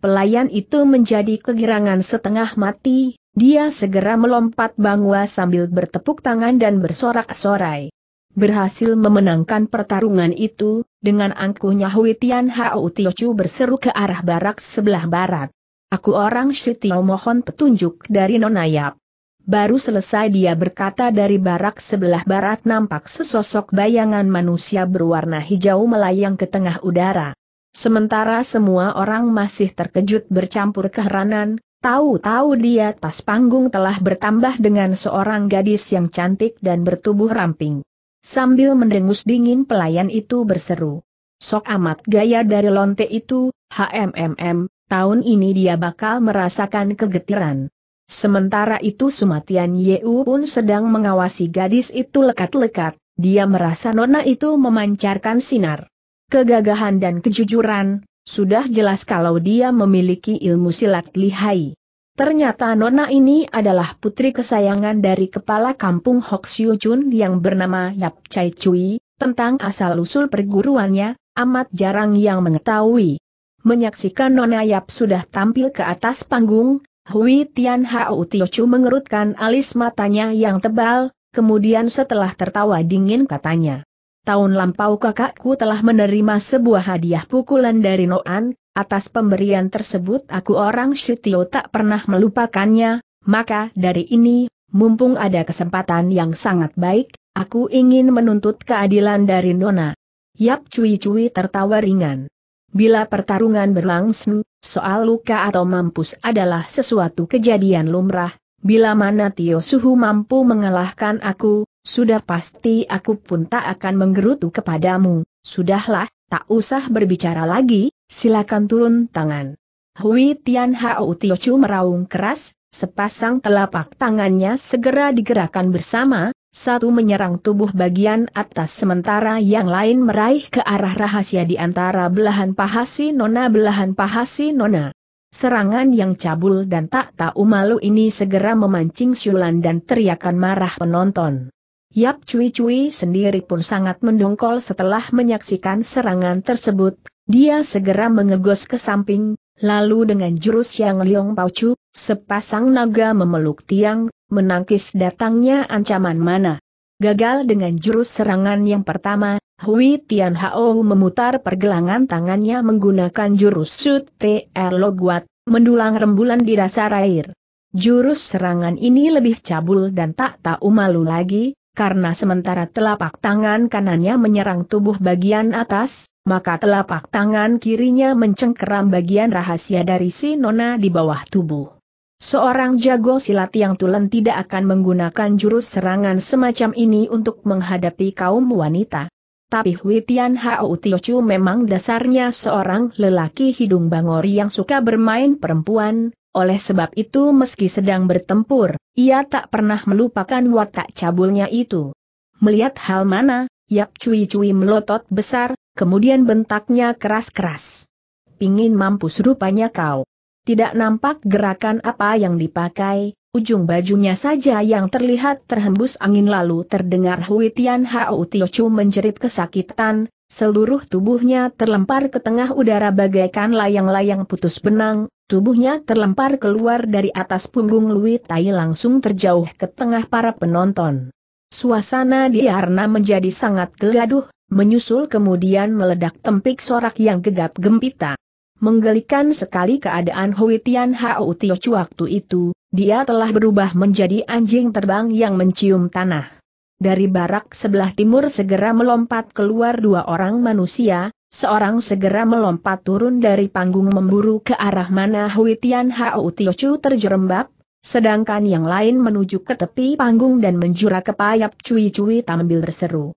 [SPEAKER 1] Pelayan itu menjadi kegirangan setengah mati, dia segera melompat bangwa sambil bertepuk tangan dan bersorak-sorai. Berhasil memenangkan pertarungan itu, dengan angkuhnya Hui Tian Hao Tiochu berseru ke arah barak sebelah barat. Aku orang Shitio mohon petunjuk dari Nonayap. Baru selesai dia berkata dari barak sebelah barat nampak sesosok bayangan manusia berwarna hijau melayang ke tengah udara. Sementara semua orang masih terkejut bercampur keheranan, tahu-tahu dia atas panggung telah bertambah dengan seorang gadis yang cantik dan bertubuh ramping. Sambil mendengus dingin pelayan itu berseru. Sok amat gaya dari lonte itu, HMMM, tahun ini dia bakal merasakan kegetiran. Sementara itu Sumatian Yeu pun sedang mengawasi gadis itu lekat-lekat, dia merasa nona itu memancarkan sinar. Kegagahan dan kejujuran, sudah jelas kalau dia memiliki ilmu silat lihai. Ternyata nona ini adalah putri kesayangan dari kepala kampung Hok Siu Chun yang bernama Yap Chai Cui. tentang asal-usul perguruannya, amat jarang yang mengetahui. Menyaksikan Nona Yap sudah tampil ke atas panggung, Hui Tian Hao Tiochu mengerutkan alis matanya yang tebal, kemudian setelah tertawa dingin katanya. Tahun lampau kakakku telah menerima sebuah hadiah pukulan dari Noan, atas pemberian tersebut aku orang Shitio tak pernah melupakannya, maka dari ini, mumpung ada kesempatan yang sangat baik, aku ingin menuntut keadilan dari Nona. Yap cuy-cuy tertawa ringan. Bila pertarungan berlangsung, Soal luka atau mampus adalah sesuatu kejadian lumrah, bila mana Tio Suhu mampu mengalahkan aku, sudah pasti aku pun tak akan menggerutu kepadamu, sudahlah, tak usah berbicara lagi, silakan turun tangan. Hui Tian Hao Tio Chu meraung keras, sepasang telapak tangannya segera digerakkan bersama, satu menyerang tubuh bagian atas sementara yang lain meraih ke arah rahasia di antara belahan pahasi nona belahan pahasi nona. Serangan yang cabul dan tak tahu malu ini segera memancing siulan dan teriakan marah penonton. Yap Cui Cui sendiri pun sangat mendongkol setelah menyaksikan serangan tersebut, dia segera mengegos ke samping, lalu dengan jurus yang Liong Paucu, Sepasang naga memeluk tiang, menangkis datangnya ancaman mana. Gagal dengan jurus serangan yang pertama, Hui Tian Hao memutar pergelangan tangannya menggunakan jurus Shoot TR er Loguat, mendulang rembulan di dasar air. Jurus serangan ini lebih cabul dan tak tahu malu lagi, karena sementara telapak tangan kanannya menyerang tubuh bagian atas, maka telapak tangan kirinya mencengkeram bagian rahasia dari si nona di bawah tubuh. Seorang jago silat yang tulen tidak akan menggunakan jurus serangan semacam ini untuk menghadapi kaum wanita. Tapi Hui Tian Hao Tiochu memang dasarnya seorang lelaki hidung bangori yang suka bermain perempuan, oleh sebab itu meski sedang bertempur, ia tak pernah melupakan watak cabulnya itu. Melihat hal mana, Yap Cui Cui melotot besar, kemudian bentaknya keras-keras. Pingin mampus rupanya kau. Tidak nampak gerakan apa yang dipakai, ujung bajunya saja yang terlihat terhembus angin lalu terdengar Hui Tian Hao Tio Chu menjerit kesakitan, seluruh tubuhnya terlempar ke tengah udara bagaikan layang-layang putus benang, tubuhnya terlempar keluar dari atas punggung Lui Tai langsung terjauh ke tengah para penonton. Suasana di arena menjadi sangat geladuh, menyusul kemudian meledak tempik sorak yang gegap gempita. Menggelikan sekali keadaan Hui Tian Hao Tio waktu itu, dia telah berubah menjadi anjing terbang yang mencium tanah. Dari barak sebelah timur segera melompat keluar dua orang manusia, seorang segera melompat turun dari panggung memburu ke arah mana Hui Tian Hao Tio terjerembab, sedangkan yang lain menuju ke tepi panggung dan menjura ke payap cui-cui tampil berseru.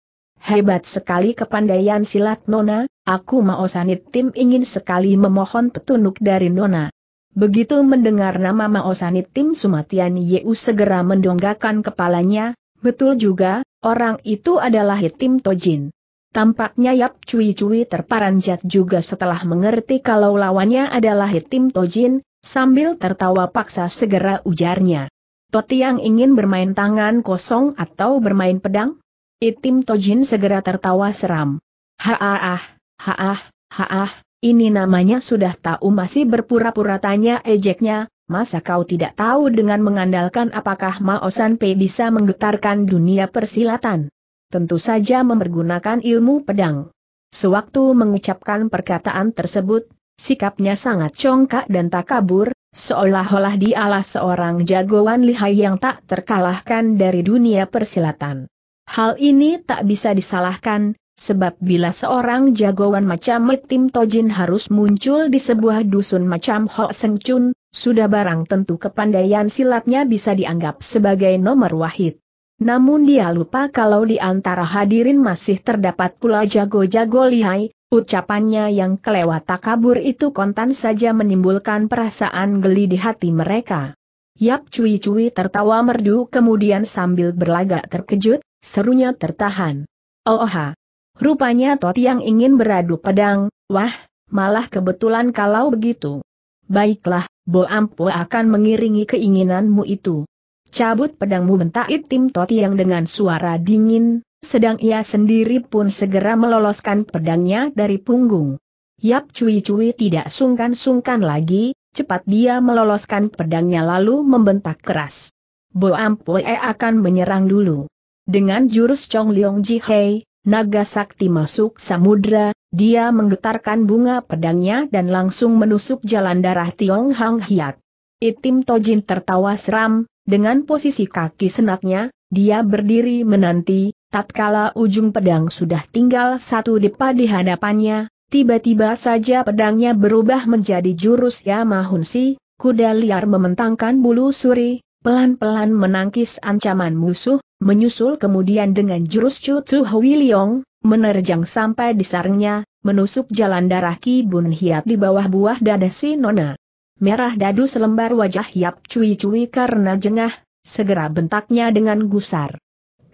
[SPEAKER 1] Hebat sekali kepandaian silat Nona, aku mau sanit tim ingin sekali memohon petunjuk dari Nona. Begitu mendengar nama Mao Sanit Tim Sumatian Yeu segera mendonggakan kepalanya, betul juga, orang itu adalah Hitim Tojin. Tampaknya Yap Cui Cui terparanjat juga setelah mengerti kalau lawannya adalah Hitim Tojin, sambil tertawa paksa segera ujarnya. Toti yang ingin bermain tangan kosong atau bermain pedang? Itim Tojin segera tertawa seram. Haah, haah, haah, ini namanya sudah tahu masih berpura-pura tanya ejeknya, masa kau tidak tahu dengan mengandalkan apakah Mao Sanpei bisa menggetarkan dunia persilatan? Tentu saja mempergunakan ilmu pedang. Sewaktu mengucapkan perkataan tersebut, sikapnya sangat congkak dan tak kabur, seolah-olah dialah seorang jagoan lihai yang tak terkalahkan dari dunia persilatan. Hal ini tak bisa disalahkan, sebab bila seorang jagoan macam Tim Tojin harus muncul di sebuah dusun macam Ho Seng Chun, sudah barang tentu kepandaian silatnya bisa dianggap sebagai nomor wahid. Namun dia lupa kalau di antara hadirin masih terdapat pula jago-jago lihai, ucapannya yang kelewat takabur itu kontan saja menimbulkan perasaan geli di hati mereka. Yap cuy-cuy tertawa merdu kemudian sambil berlagak terkejut, serunya tertahan. Oh, oha, Rupanya Toti yang ingin beradu pedang, wah, malah kebetulan kalau begitu. Baiklah, Bo Ampo akan mengiringi keinginanmu itu. Cabut pedangmu bentak Tim Toti yang dengan suara dingin, sedang ia sendiri pun segera meloloskan pedangnya dari punggung. Yap cui-cui tidak sungkan-sungkan lagi, cepat dia meloloskan pedangnya lalu membentak keras. Bo eh akan menyerang dulu. Dengan jurus Chong Leong Ji Hei, naga sakti masuk samudra, dia menggetarkan bunga pedangnya dan langsung menusuk jalan darah Tiong Hang Hiat. Itim Tojin tertawa seram, dengan posisi kaki senaknya, dia berdiri menanti, tatkala ujung pedang sudah tinggal satu depa di hadapannya, tiba-tiba saja pedangnya berubah menjadi jurus Yamahunsi, kuda liar mementangkan bulu suri, pelan-pelan menangkis ancaman musuh, menyusul kemudian dengan jurus Chu Tsu Hui Liong, menerjang sampai di sarangnya, menusuk jalan darah Ki Bun Hiat di bawah buah dada si Nona. Merah dadu selembar wajah Yap Cui Cui karena jengah, segera bentaknya dengan gusar.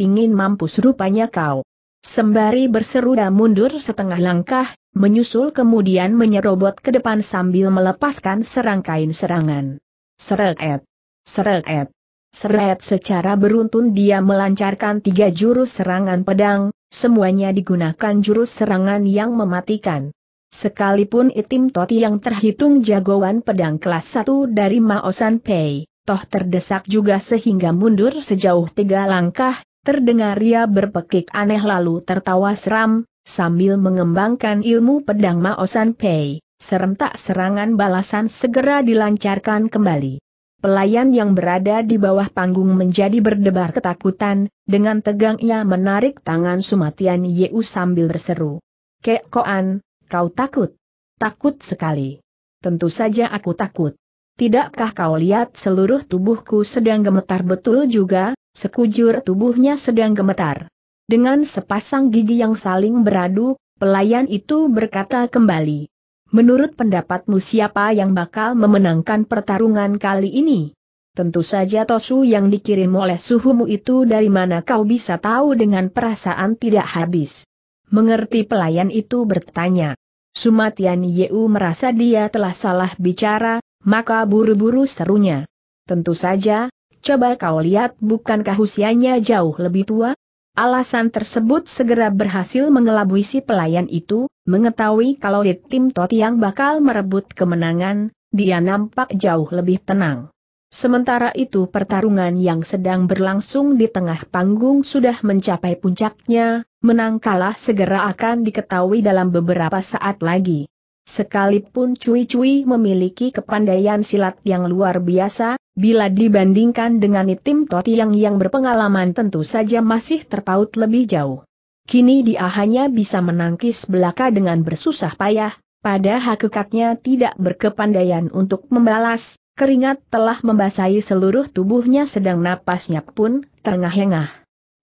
[SPEAKER 1] Pingin mampus rupanya kau. Sembari berseru dan mundur setengah langkah, menyusul kemudian menyerobot ke depan sambil melepaskan serangkaian serangan. Seret. Seret. Seret secara beruntun dia melancarkan tiga jurus serangan pedang, semuanya digunakan jurus serangan yang mematikan. Sekalipun Itim Toti yang terhitung jagoan pedang kelas 1 dari Maosan Pei, toh terdesak juga sehingga mundur sejauh tiga langkah, terdengar ia berpekik aneh lalu tertawa seram, sambil mengembangkan ilmu pedang Maosan Pei, serentak serangan balasan segera dilancarkan kembali pelayan yang berada di bawah panggung menjadi berdebar ketakutan, dengan tegang ia menarik tangan Sumatian Yeu sambil berseru. Kek Koan, kau takut? Takut sekali. Tentu saja aku takut. Tidakkah kau lihat seluruh tubuhku sedang gemetar betul juga, sekujur tubuhnya sedang gemetar. Dengan sepasang gigi yang saling beradu, pelayan itu berkata kembali, Menurut pendapatmu siapa yang bakal memenangkan pertarungan kali ini? Tentu saja Tosu yang dikirim oleh suhumu itu dari mana kau bisa tahu dengan perasaan tidak habis. Mengerti pelayan itu bertanya. Sumatian Yeu merasa dia telah salah bicara, maka buru-buru serunya. Tentu saja, coba kau lihat bukankah usianya jauh lebih tua? Alasan tersebut segera berhasil mengelabui si pelayan itu, Mengetahui kalau di tim Tot yang bakal merebut kemenangan, dia nampak jauh lebih tenang. Sementara itu pertarungan yang sedang berlangsung di tengah panggung sudah mencapai puncaknya, menang kalah segera akan diketahui dalam beberapa saat lagi. Sekalipun Cui-Cui memiliki kepandaian silat yang luar biasa, bila dibandingkan dengan tim Toti yang berpengalaman tentu saja masih terpaut lebih jauh. Kini dia hanya bisa menangkis belaka dengan bersusah payah, pada hakikatnya tidak berkepandaian untuk membalas, keringat telah membasahi seluruh tubuhnya sedang napasnya pun terengah-engah.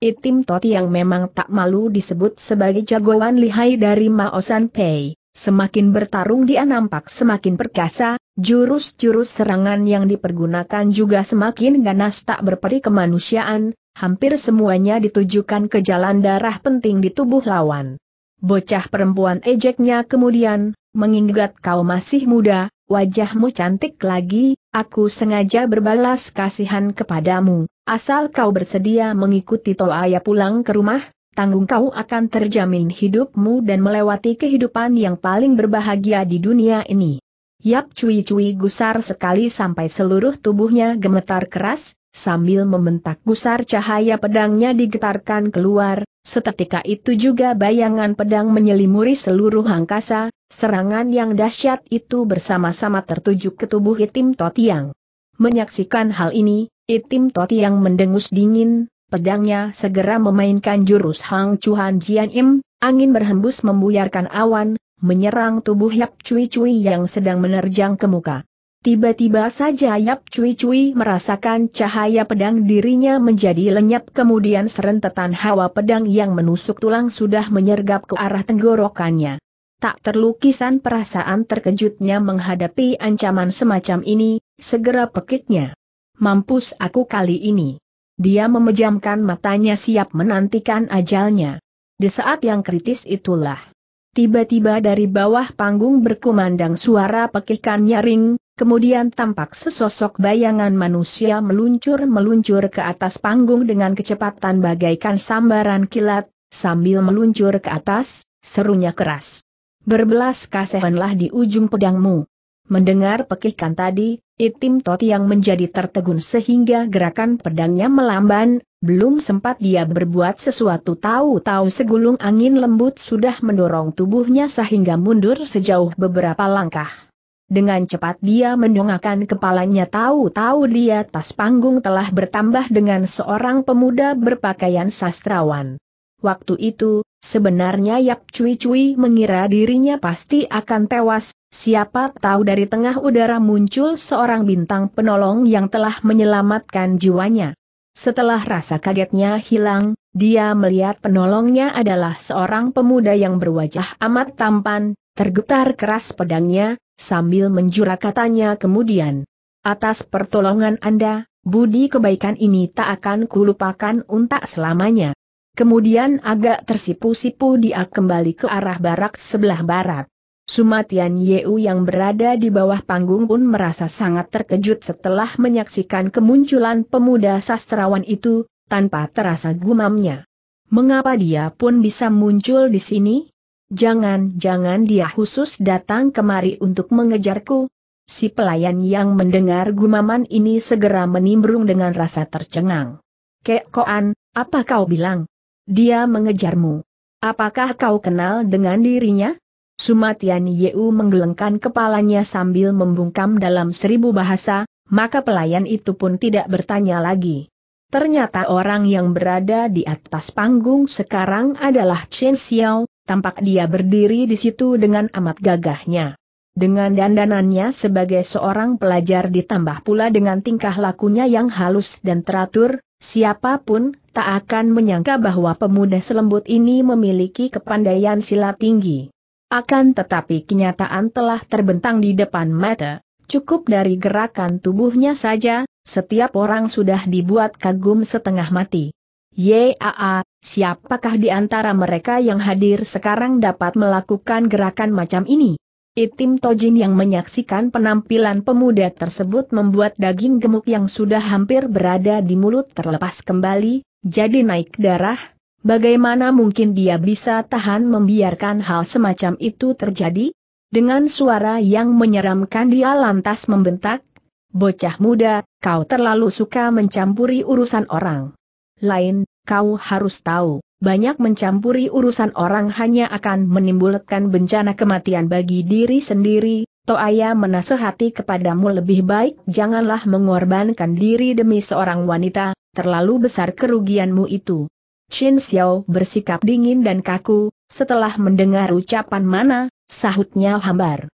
[SPEAKER 1] Itim Toti yang memang tak malu disebut sebagai jagoan lihai dari Mao Pei, semakin bertarung dia nampak semakin perkasa, jurus-jurus serangan yang dipergunakan juga semakin ganas tak berperi kemanusiaan, hampir semuanya ditujukan ke jalan darah penting di tubuh lawan. Bocah perempuan ejeknya kemudian, mengingat kau masih muda, wajahmu cantik lagi, aku sengaja berbalas kasihan kepadamu, asal kau bersedia mengikuti ayah pulang ke rumah, tanggung kau akan terjamin hidupmu dan melewati kehidupan yang paling berbahagia di dunia ini. Yap cuy-cuy gusar sekali sampai seluruh tubuhnya gemetar keras, Sambil membentak gusar cahaya pedangnya digetarkan keluar, Setetika itu juga bayangan pedang menyelimuri seluruh angkasa, serangan yang dahsyat itu bersama-sama tertuju ke tubuh Itim Totiang. Menyaksikan hal ini, Itim Totiang mendengus dingin, pedangnya segera memainkan jurus Hang Chuan Jian Im, angin berhembus membuyarkan awan, menyerang tubuh Yap Cui Cui yang sedang menerjang ke muka. Tiba-tiba saja Yap Cui Cui merasakan cahaya pedang dirinya menjadi lenyap kemudian serentetan hawa pedang yang menusuk tulang sudah menyergap ke arah tenggorokannya. Tak terlukisan perasaan terkejutnya menghadapi ancaman semacam ini, segera pekiknya. Mampus aku kali ini. Dia memejamkan matanya siap menantikan ajalnya. Di saat yang kritis itulah. Tiba-tiba dari bawah panggung berkumandang suara pekikan nyaring, Kemudian tampak sesosok bayangan manusia meluncur-meluncur ke atas panggung dengan kecepatan bagaikan sambaran kilat, sambil meluncur ke atas, serunya keras. Berbelas kasehanlah di ujung pedangmu. Mendengar pekikan tadi, Itim Toti yang menjadi tertegun sehingga gerakan pedangnya melamban, belum sempat dia berbuat sesuatu tahu-tahu segulung angin lembut sudah mendorong tubuhnya sehingga mundur sejauh beberapa langkah. Dengan cepat dia mendongakkan kepalanya tahu-tahu di atas panggung telah bertambah dengan seorang pemuda berpakaian sastrawan. Waktu itu, sebenarnya Yap Cui Cui mengira dirinya pasti akan tewas, siapa tahu dari tengah udara muncul seorang bintang penolong yang telah menyelamatkan jiwanya. Setelah rasa kagetnya hilang, dia melihat penolongnya adalah seorang pemuda yang berwajah amat tampan, tergetar keras pedangnya, sambil menjura katanya kemudian. Atas pertolongan Anda, budi kebaikan ini tak akan kulupakan untuk selamanya. Kemudian agak tersipu-sipu dia kembali ke arah barak sebelah barat. Sumatian Yeu yang berada di bawah panggung pun merasa sangat terkejut setelah menyaksikan kemunculan pemuda sastrawan itu, tanpa terasa gumamnya. Mengapa dia pun bisa muncul di sini? Jangan-jangan dia khusus datang kemari untuk mengejarku. Si pelayan yang mendengar gumaman ini segera menimbrung dengan rasa tercengang. Koan, apa kau bilang? Dia mengejarmu. Apakah kau kenal dengan dirinya? Sumatian Yeu menggelengkan kepalanya sambil membungkam dalam seribu bahasa, maka pelayan itu pun tidak bertanya lagi. Ternyata orang yang berada di atas panggung sekarang adalah Chen Xiao, tampak dia berdiri di situ dengan amat gagahnya. Dengan dandanannya sebagai seorang pelajar ditambah pula dengan tingkah lakunya yang halus dan teratur, siapapun tak akan menyangka bahwa pemuda selembut ini memiliki kepandaian silat tinggi. Akan tetapi kenyataan telah terbentang di depan mata, cukup dari gerakan tubuhnya saja, setiap orang sudah dibuat kagum setengah mati. Yaa, siapakah di antara mereka yang hadir sekarang dapat melakukan gerakan macam ini? Itim Tojin yang menyaksikan penampilan pemuda tersebut membuat daging gemuk yang sudah hampir berada di mulut terlepas kembali, jadi naik darah, bagaimana mungkin dia bisa tahan membiarkan hal semacam itu terjadi? Dengan suara yang menyeramkan dia lantas membentak, Bocah muda, kau terlalu suka mencampuri urusan orang lain, kau harus tahu, banyak mencampuri urusan orang hanya akan menimbulkan bencana kematian bagi diri sendiri, Toaya menasehati kepadamu lebih baik janganlah mengorbankan diri demi seorang wanita, terlalu besar kerugianmu itu. Chin Xiao bersikap dingin dan kaku, setelah mendengar ucapan mana, sahutnya hambar.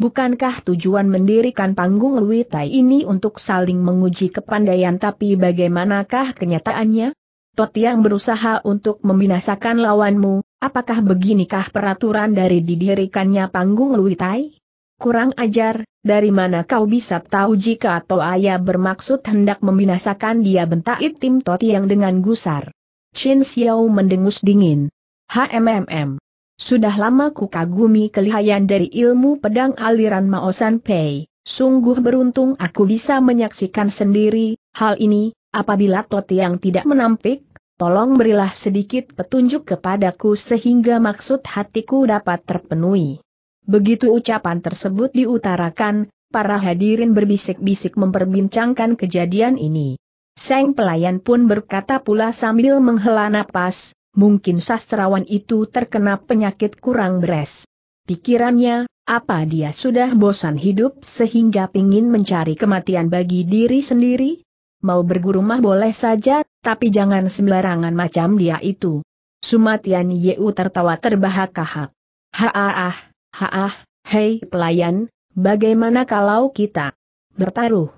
[SPEAKER 1] Bukankah tujuan mendirikan panggung Luitai ini untuk saling menguji kepandaian tapi bagaimanakah kenyataannya? Tot yang berusaha untuk membinasakan lawanmu, apakah beginikah peraturan dari didirikannya panggung Luitai? Kurang ajar, dari mana kau bisa tahu jika atau ayah bermaksud hendak membinasakan dia bentak Tim Tot yang dengan gusar. Chen Xiao mendengus dingin. HMMM. Sudah lama ku kagumi kelihayan dari ilmu pedang aliran Maosan Pei. Sungguh beruntung aku bisa menyaksikan sendiri, hal ini, apabila Toti yang tidak menampik, tolong berilah sedikit petunjuk kepadaku sehingga maksud hatiku dapat terpenuhi. Begitu ucapan tersebut diutarakan, para hadirin berbisik-bisik memperbincangkan kejadian ini. Sang pelayan pun berkata pula sambil menghela napas, mungkin sastrawan itu terkena penyakit kurang beres. Pikirannya, apa dia sudah bosan hidup sehingga pingin mencari kematian bagi diri sendiri? Mau berguru mah boleh saja, tapi jangan sembarangan macam dia itu. Sumatian Yeu tertawa terbahak-kahak. Haah, haah, hei pelayan, bagaimana kalau kita bertaruh?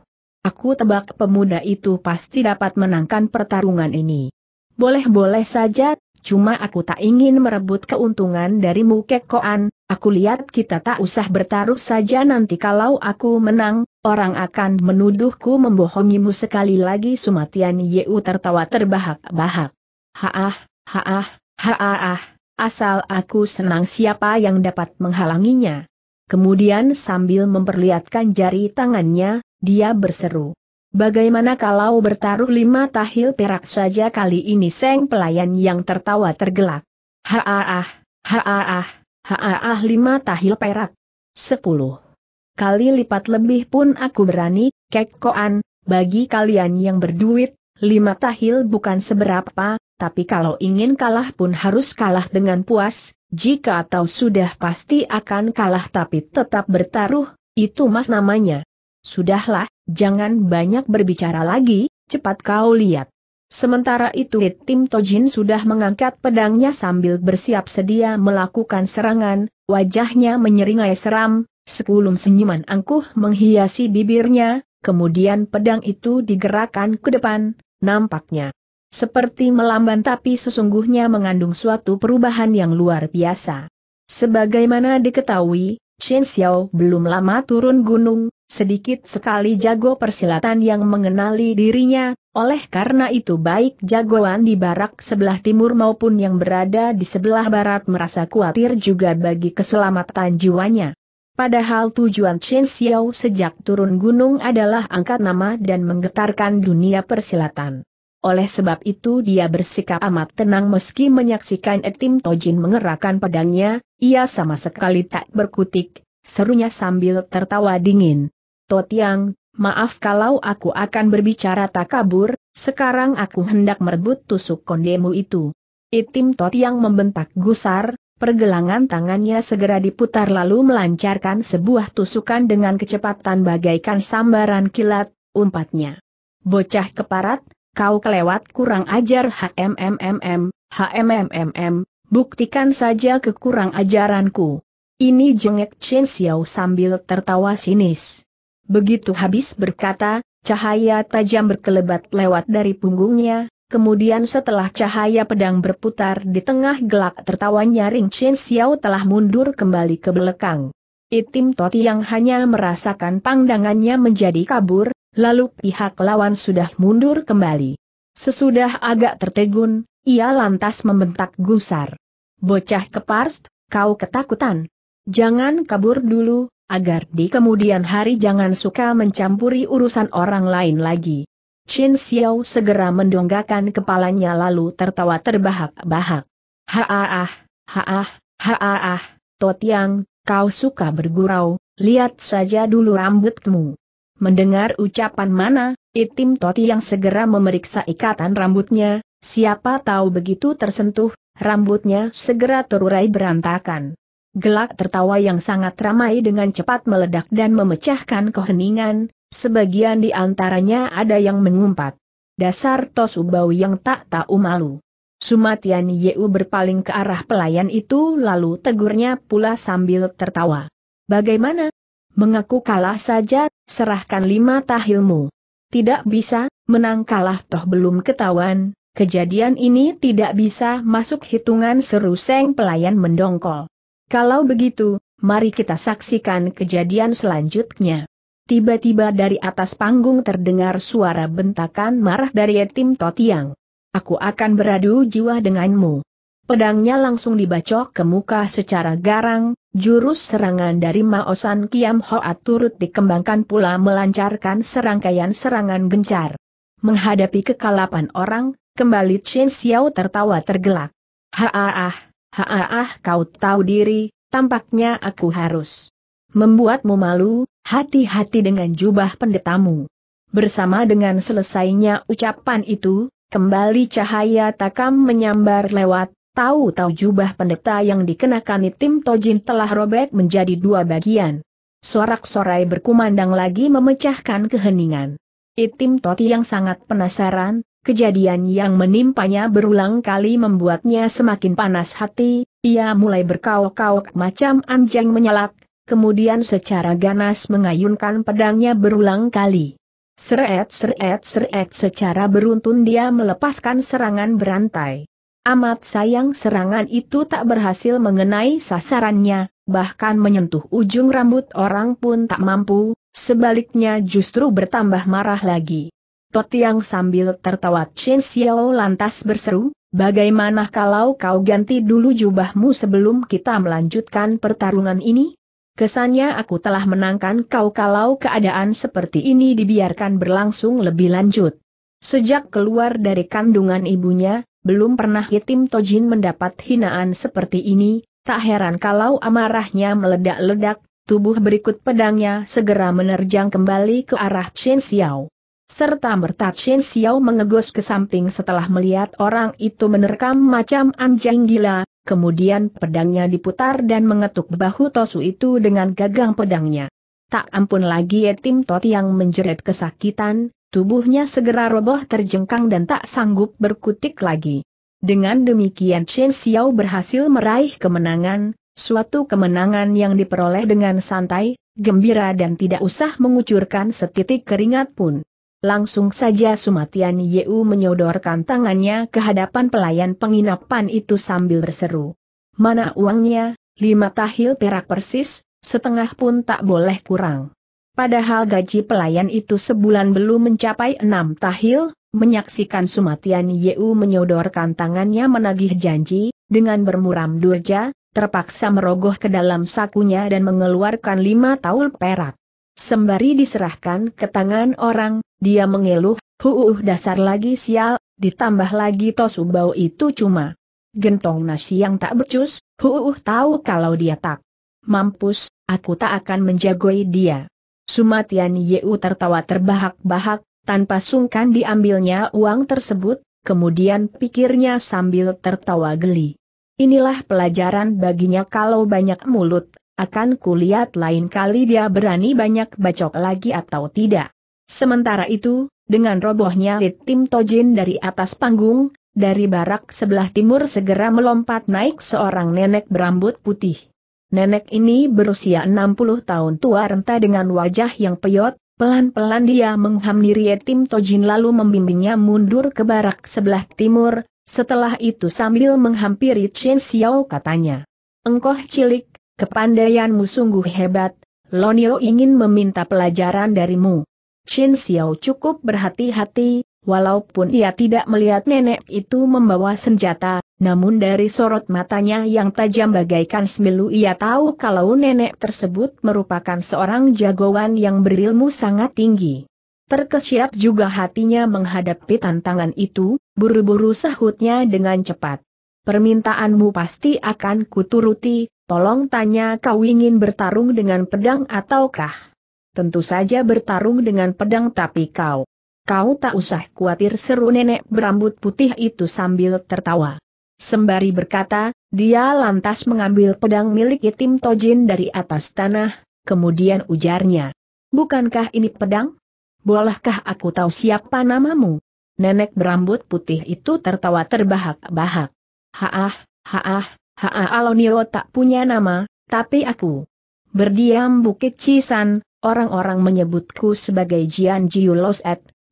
[SPEAKER 1] Aku tebak pemuda itu pasti dapat menangkan pertarungan ini. Boleh-boleh saja, Cuma aku tak ingin merebut keuntungan darimu kekoan, aku lihat kita tak usah bertaruh saja nanti kalau aku menang, orang akan menuduhku membohongimu sekali lagi Sumatian Yeu tertawa terbahak-bahak. Haah, haah, haah, asal aku senang siapa yang dapat menghalanginya. Kemudian sambil memperlihatkan jari tangannya, dia berseru. Bagaimana kalau bertaruh lima tahil perak saja kali ini seng pelayan yang tertawa tergelak. Haaah, haaah, haaah lima tahil perak. Sepuluh. Kali lipat lebih pun aku berani, kekkoan, bagi kalian yang berduit, lima tahil bukan seberapa, tapi kalau ingin kalah pun harus kalah dengan puas, jika atau sudah pasti akan kalah tapi tetap bertaruh, itu mah namanya. Sudahlah, Jangan banyak berbicara lagi, cepat kau lihat. Sementara itu Tim Tojin sudah mengangkat pedangnya sambil bersiap sedia melakukan serangan, wajahnya menyeringai seram, sekulum senyuman angkuh menghiasi bibirnya, kemudian pedang itu digerakkan ke depan, nampaknya seperti melamban tapi sesungguhnya mengandung suatu perubahan yang luar biasa. Sebagaimana diketahui, Chen Xiao belum lama turun gunung, sedikit sekali jago persilatan yang mengenali dirinya, oleh karena itu baik jagoan di barak sebelah timur maupun yang berada di sebelah barat merasa khawatir juga bagi keselamatan jiwanya. Padahal tujuan Chen Xiao sejak turun gunung adalah angkat nama dan menggetarkan dunia persilatan. Oleh sebab itu dia bersikap amat tenang meski menyaksikan Etim Tojin mengerahkan pedangnya, ia sama sekali tak berkutik, serunya sambil tertawa dingin. Totiang, maaf kalau aku akan berbicara tak kabur, sekarang aku hendak merebut tusuk kondemu itu. Itim Totiang membentak gusar, pergelangan tangannya segera diputar lalu melancarkan sebuah tusukan dengan kecepatan bagaikan sambaran kilat, umpatnya. Bocah keparat, kau kelewat kurang ajar HMMMM, HMMMM, buktikan saja kekurang ajaranku. Ini jengek Chen Xiao sambil tertawa sinis. Begitu habis berkata, cahaya tajam berkelebat lewat dari punggungnya, kemudian setelah cahaya pedang berputar di tengah gelak tertawa nyaring Chen Xiao telah mundur kembali ke belakang. Itim Toti yang hanya merasakan pandangannya menjadi kabur, lalu pihak lawan sudah mundur kembali. Sesudah agak tertegun, ia lantas membentak gusar. Bocah kepars, kau ketakutan, Jangan kabur dulu, agar di kemudian hari jangan suka mencampuri urusan orang lain lagi. Chin Xiao segera mendonggakan kepalanya lalu tertawa terbahak-bahak. Haah, haah, haah. Totiang, kau suka bergurau, lihat saja dulu rambutmu. Mendengar ucapan mana, itim Totiang segera memeriksa ikatan rambutnya, siapa tahu begitu tersentuh, rambutnya segera terurai berantakan. Gelak tertawa yang sangat ramai dengan cepat meledak dan memecahkan keheningan, sebagian di antaranya ada yang mengumpat. Dasar Tos Ubau yang tak tahu malu. Sumatian Yeu berpaling ke arah pelayan itu lalu tegurnya pula sambil tertawa. Bagaimana? Mengaku kalah saja, serahkan lima tahilmu. Tidak bisa, menang kalah toh belum ketahuan, kejadian ini tidak bisa masuk hitungan seru seng pelayan mendongkol. Kalau begitu, mari kita saksikan kejadian selanjutnya. Tiba-tiba dari atas panggung terdengar suara bentakan marah dari Etim Totiang. Aku akan beradu jiwa denganmu. Pedangnya langsung dibacok ke muka secara garang, jurus serangan dari Maosan Kiam Hoat turut dikembangkan pula melancarkan serangkaian serangan gencar. Menghadapi kekalapan orang, kembali Chen Xiao tertawa tergelak. Haah, Haah, kau tahu diri, tampaknya aku harus membuatmu malu, hati-hati dengan jubah pendetamu. Bersama dengan selesainya ucapan itu, kembali cahaya takam menyambar lewat, tahu-tahu jubah pendeta yang dikenakan Tim Tojin telah robek menjadi dua bagian. Sorak-sorai berkumandang lagi memecahkan keheningan. Itim Toti yang sangat penasaran, Kejadian yang menimpanya berulang kali membuatnya semakin panas hati, ia mulai berkauk kauk macam anjing menyalak, kemudian secara ganas mengayunkan pedangnya berulang kali. Seret seret seret secara beruntun dia melepaskan serangan berantai. Amat sayang serangan itu tak berhasil mengenai sasarannya, bahkan menyentuh ujung rambut orang pun tak mampu, sebaliknya justru bertambah marah lagi. Totiang sambil tertawa Chen Xiao lantas berseru, bagaimana kalau kau ganti dulu jubahmu sebelum kita melanjutkan pertarungan ini? Kesannya aku telah menangkan kau kalau keadaan seperti ini dibiarkan berlangsung lebih lanjut. Sejak keluar dari kandungan ibunya, belum pernah Hitim Tojin mendapat hinaan seperti ini, tak heran kalau amarahnya meledak-ledak, tubuh berikut pedangnya segera menerjang kembali ke arah Chen Xiao. Serta merta Shen Xiao mengegos ke samping setelah melihat orang itu menerkam macam anjing gila, kemudian pedangnya diputar dan mengetuk bahu Tosu itu dengan gagang pedangnya. Tak ampun lagi Etim Tot yang menjerit kesakitan, tubuhnya segera roboh terjengkang dan tak sanggup berkutik lagi. Dengan demikian Chen Xiao berhasil meraih kemenangan, suatu kemenangan yang diperoleh dengan santai, gembira dan tidak usah mengucurkan setitik keringat pun. Langsung saja Sumatian Yeu menyodorkan tangannya ke hadapan pelayan penginapan itu sambil berseru. Mana uangnya, lima tahil perak persis, setengah pun tak boleh kurang. Padahal gaji pelayan itu sebulan belum mencapai enam tahil, menyaksikan Sumatian Yeu menyodorkan tangannya menagih janji, dengan bermuram durja, terpaksa merogoh ke dalam sakunya dan mengeluarkan lima taul perak. Sembari diserahkan ke tangan orang, dia mengeluh, huuh dasar lagi sial, ditambah lagi ubau itu cuma. Gentong nasi yang tak becus, huuh tahu kalau dia tak. Mampus, aku tak akan menjagoi dia. Sumatian Yeu tertawa terbahak-bahak, tanpa sungkan diambilnya uang tersebut, kemudian pikirnya sambil tertawa geli. Inilah pelajaran baginya kalau banyak mulut, akan kulihat lain kali dia berani banyak bacok lagi atau tidak. Sementara itu, dengan robohnya Tim Tojin dari atas panggung, dari barak sebelah timur segera melompat naik seorang nenek berambut putih. Nenek ini berusia 60 tahun tua renta dengan wajah yang peyot, pelan-pelan dia menghampiri Tim Tojin lalu membimbingnya mundur ke barak sebelah timur, setelah itu sambil menghampiri Chen Xiao katanya. Engkoh cilik, kepandaianmu sungguh hebat, Lonio ingin meminta pelajaran darimu. Chin Xiao cukup berhati-hati, walaupun ia tidak melihat nenek itu membawa senjata, namun dari sorot matanya yang tajam bagaikan semilu ia tahu kalau nenek tersebut merupakan seorang jagoan yang berilmu sangat tinggi. Terkesiap juga hatinya menghadapi tantangan itu, buru-buru sahutnya dengan cepat. Permintaanmu pasti akan kuturuti, tolong tanya kau ingin bertarung dengan pedang ataukah? tentu saja bertarung dengan pedang tapi kau. Kau tak usah khawatir seru nenek berambut putih itu sambil tertawa. Sembari berkata, dia lantas mengambil pedang milik Itim Tojin dari atas tanah, kemudian ujarnya. Bukankah ini pedang? Bolehkah aku tahu siapa namamu? Nenek berambut putih itu tertawa terbahak-bahak. Haah, haah, haah Alonio tak punya nama, tapi aku. Berdiam Bukit Cisan, Orang-orang menyebutku sebagai Jian Jiu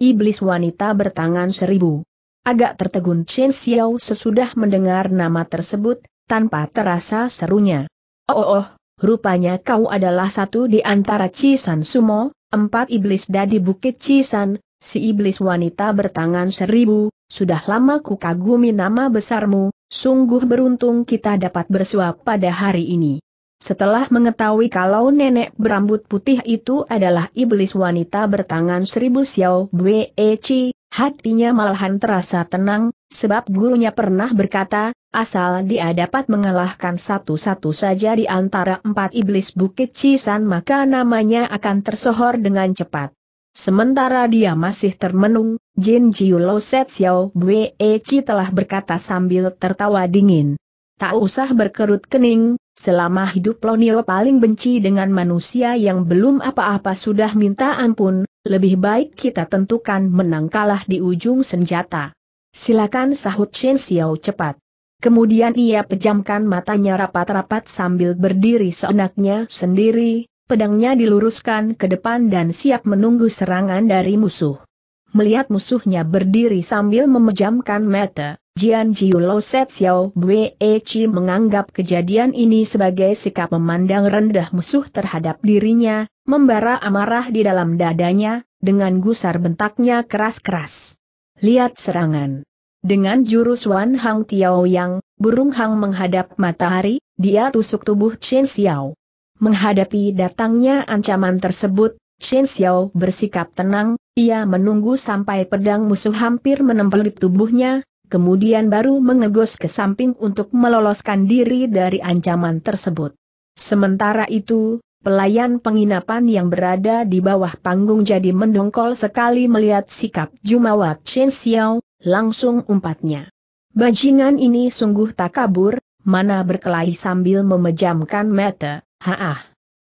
[SPEAKER 1] iblis wanita bertangan seribu. Agak tertegun Chen Xiao sesudah mendengar nama tersebut, tanpa terasa serunya. Oh oh, oh rupanya kau adalah satu di antara Cisan Sumo, empat iblis dari Bukit Cisan, si iblis wanita bertangan seribu, sudah lama ku kagumi nama besarmu, sungguh beruntung kita dapat bersuap pada hari ini. Setelah mengetahui kalau nenek berambut putih itu adalah iblis wanita bertangan seribu Xiao Bwe Chi, hatinya malahan terasa tenang, sebab gurunya pernah berkata, asal dia dapat mengalahkan satu-satu saja di antara empat iblis Bukit Cisan maka namanya akan tersohor dengan cepat. Sementara dia masih termenung, Jin Lo Set Xiao Bwe Chi telah berkata sambil tertawa dingin. Tak usah berkerut kening, selama hidup Lonio paling benci dengan manusia yang belum apa-apa sudah minta ampun, lebih baik kita tentukan menang kalah di ujung senjata. Silakan sahut Shen Xiao cepat. Kemudian ia pejamkan matanya rapat-rapat sambil berdiri seenaknya sendiri, pedangnya diluruskan ke depan dan siap menunggu serangan dari musuh. Melihat musuhnya berdiri sambil memejamkan mata, Jian Lo Set Xiao Bwe e Chi menganggap kejadian ini sebagai sikap memandang rendah musuh terhadap dirinya, membara amarah di dalam dadanya, dengan gusar bentaknya keras-keras. Lihat serangan. Dengan jurus Wan Hang Tiao Yang, burung Hang menghadap matahari, dia tusuk tubuh Chen Xiao. Menghadapi datangnya ancaman tersebut, Shen Xiao bersikap tenang, ia menunggu sampai pedang musuh hampir menempel di tubuhnya, kemudian baru mengegos ke samping untuk meloloskan diri dari ancaman tersebut. Sementara itu, pelayan penginapan yang berada di bawah panggung jadi mendongkol sekali melihat sikap Jumawat Shen Xiao, langsung umpatnya. Bajingan ini sungguh tak kabur, mana berkelahi sambil memejamkan mata, haah.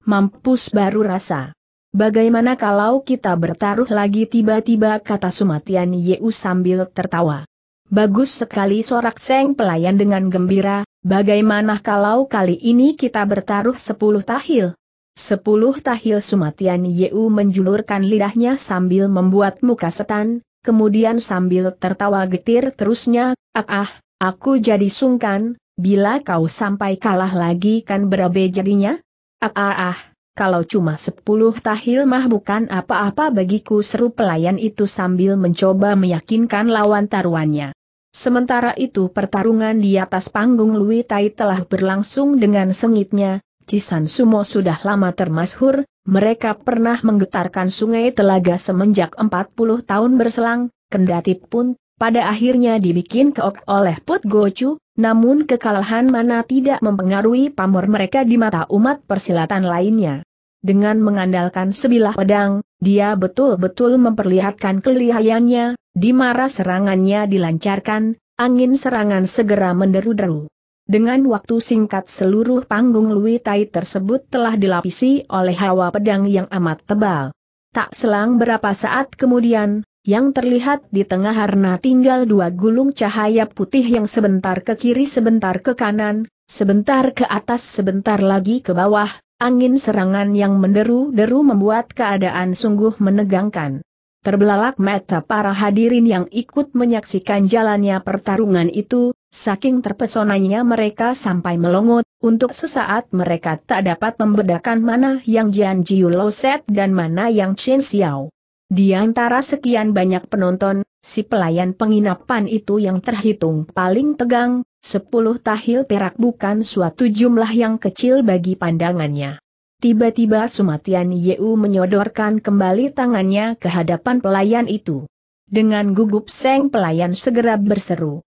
[SPEAKER 1] Mampus baru rasa. Bagaimana kalau kita bertaruh lagi tiba-tiba kata Sumatian Yeu sambil tertawa. Bagus sekali sorak Seng pelayan dengan gembira, bagaimana kalau kali ini kita bertaruh sepuluh tahil? Sepuluh tahil Sumatian Yeu menjulurkan lidahnya sambil membuat muka setan, kemudian sambil tertawa getir terusnya, ah ah, aku jadi sungkan, bila kau sampai kalah lagi kan berabe jadinya? Ah ah ah kalau cuma sepuluh tahil mah bukan apa-apa bagiku seru pelayan itu sambil mencoba meyakinkan lawan taruhannya. Sementara itu pertarungan di atas panggung Lui Tai telah berlangsung dengan sengitnya, Cisan Sumo sudah lama termasyhur, mereka pernah menggetarkan sungai telaga semenjak 40 tahun berselang, kendati pun pada akhirnya dibikin keok oleh Put Gochu, namun kekalahan mana tidak mempengaruhi pamor mereka di mata umat persilatan lainnya. Dengan mengandalkan sebilah pedang, dia betul-betul memperlihatkan kelihayannya, di mana serangannya dilancarkan, angin serangan segera menderu-deru. Dengan waktu singkat seluruh panggung Lui Tai tersebut telah dilapisi oleh hawa pedang yang amat tebal. Tak selang berapa saat kemudian, yang terlihat di tengah harna tinggal dua gulung cahaya putih yang sebentar ke kiri sebentar ke kanan, sebentar ke atas sebentar lagi ke bawah, angin serangan yang menderu-deru membuat keadaan sungguh menegangkan. Terbelalak mata para hadirin yang ikut menyaksikan jalannya pertarungan itu, saking terpesonanya mereka sampai melongot, untuk sesaat mereka tak dapat membedakan mana yang Jian Jiu Lo dan mana yang Chen Xiao. Di antara sekian banyak penonton, si pelayan penginapan itu yang terhitung paling tegang, sepuluh tahil perak bukan suatu jumlah yang kecil bagi pandangannya. Tiba-tiba Sumatian Yeu menyodorkan kembali tangannya ke hadapan pelayan itu. Dengan gugup seng pelayan segera berseru.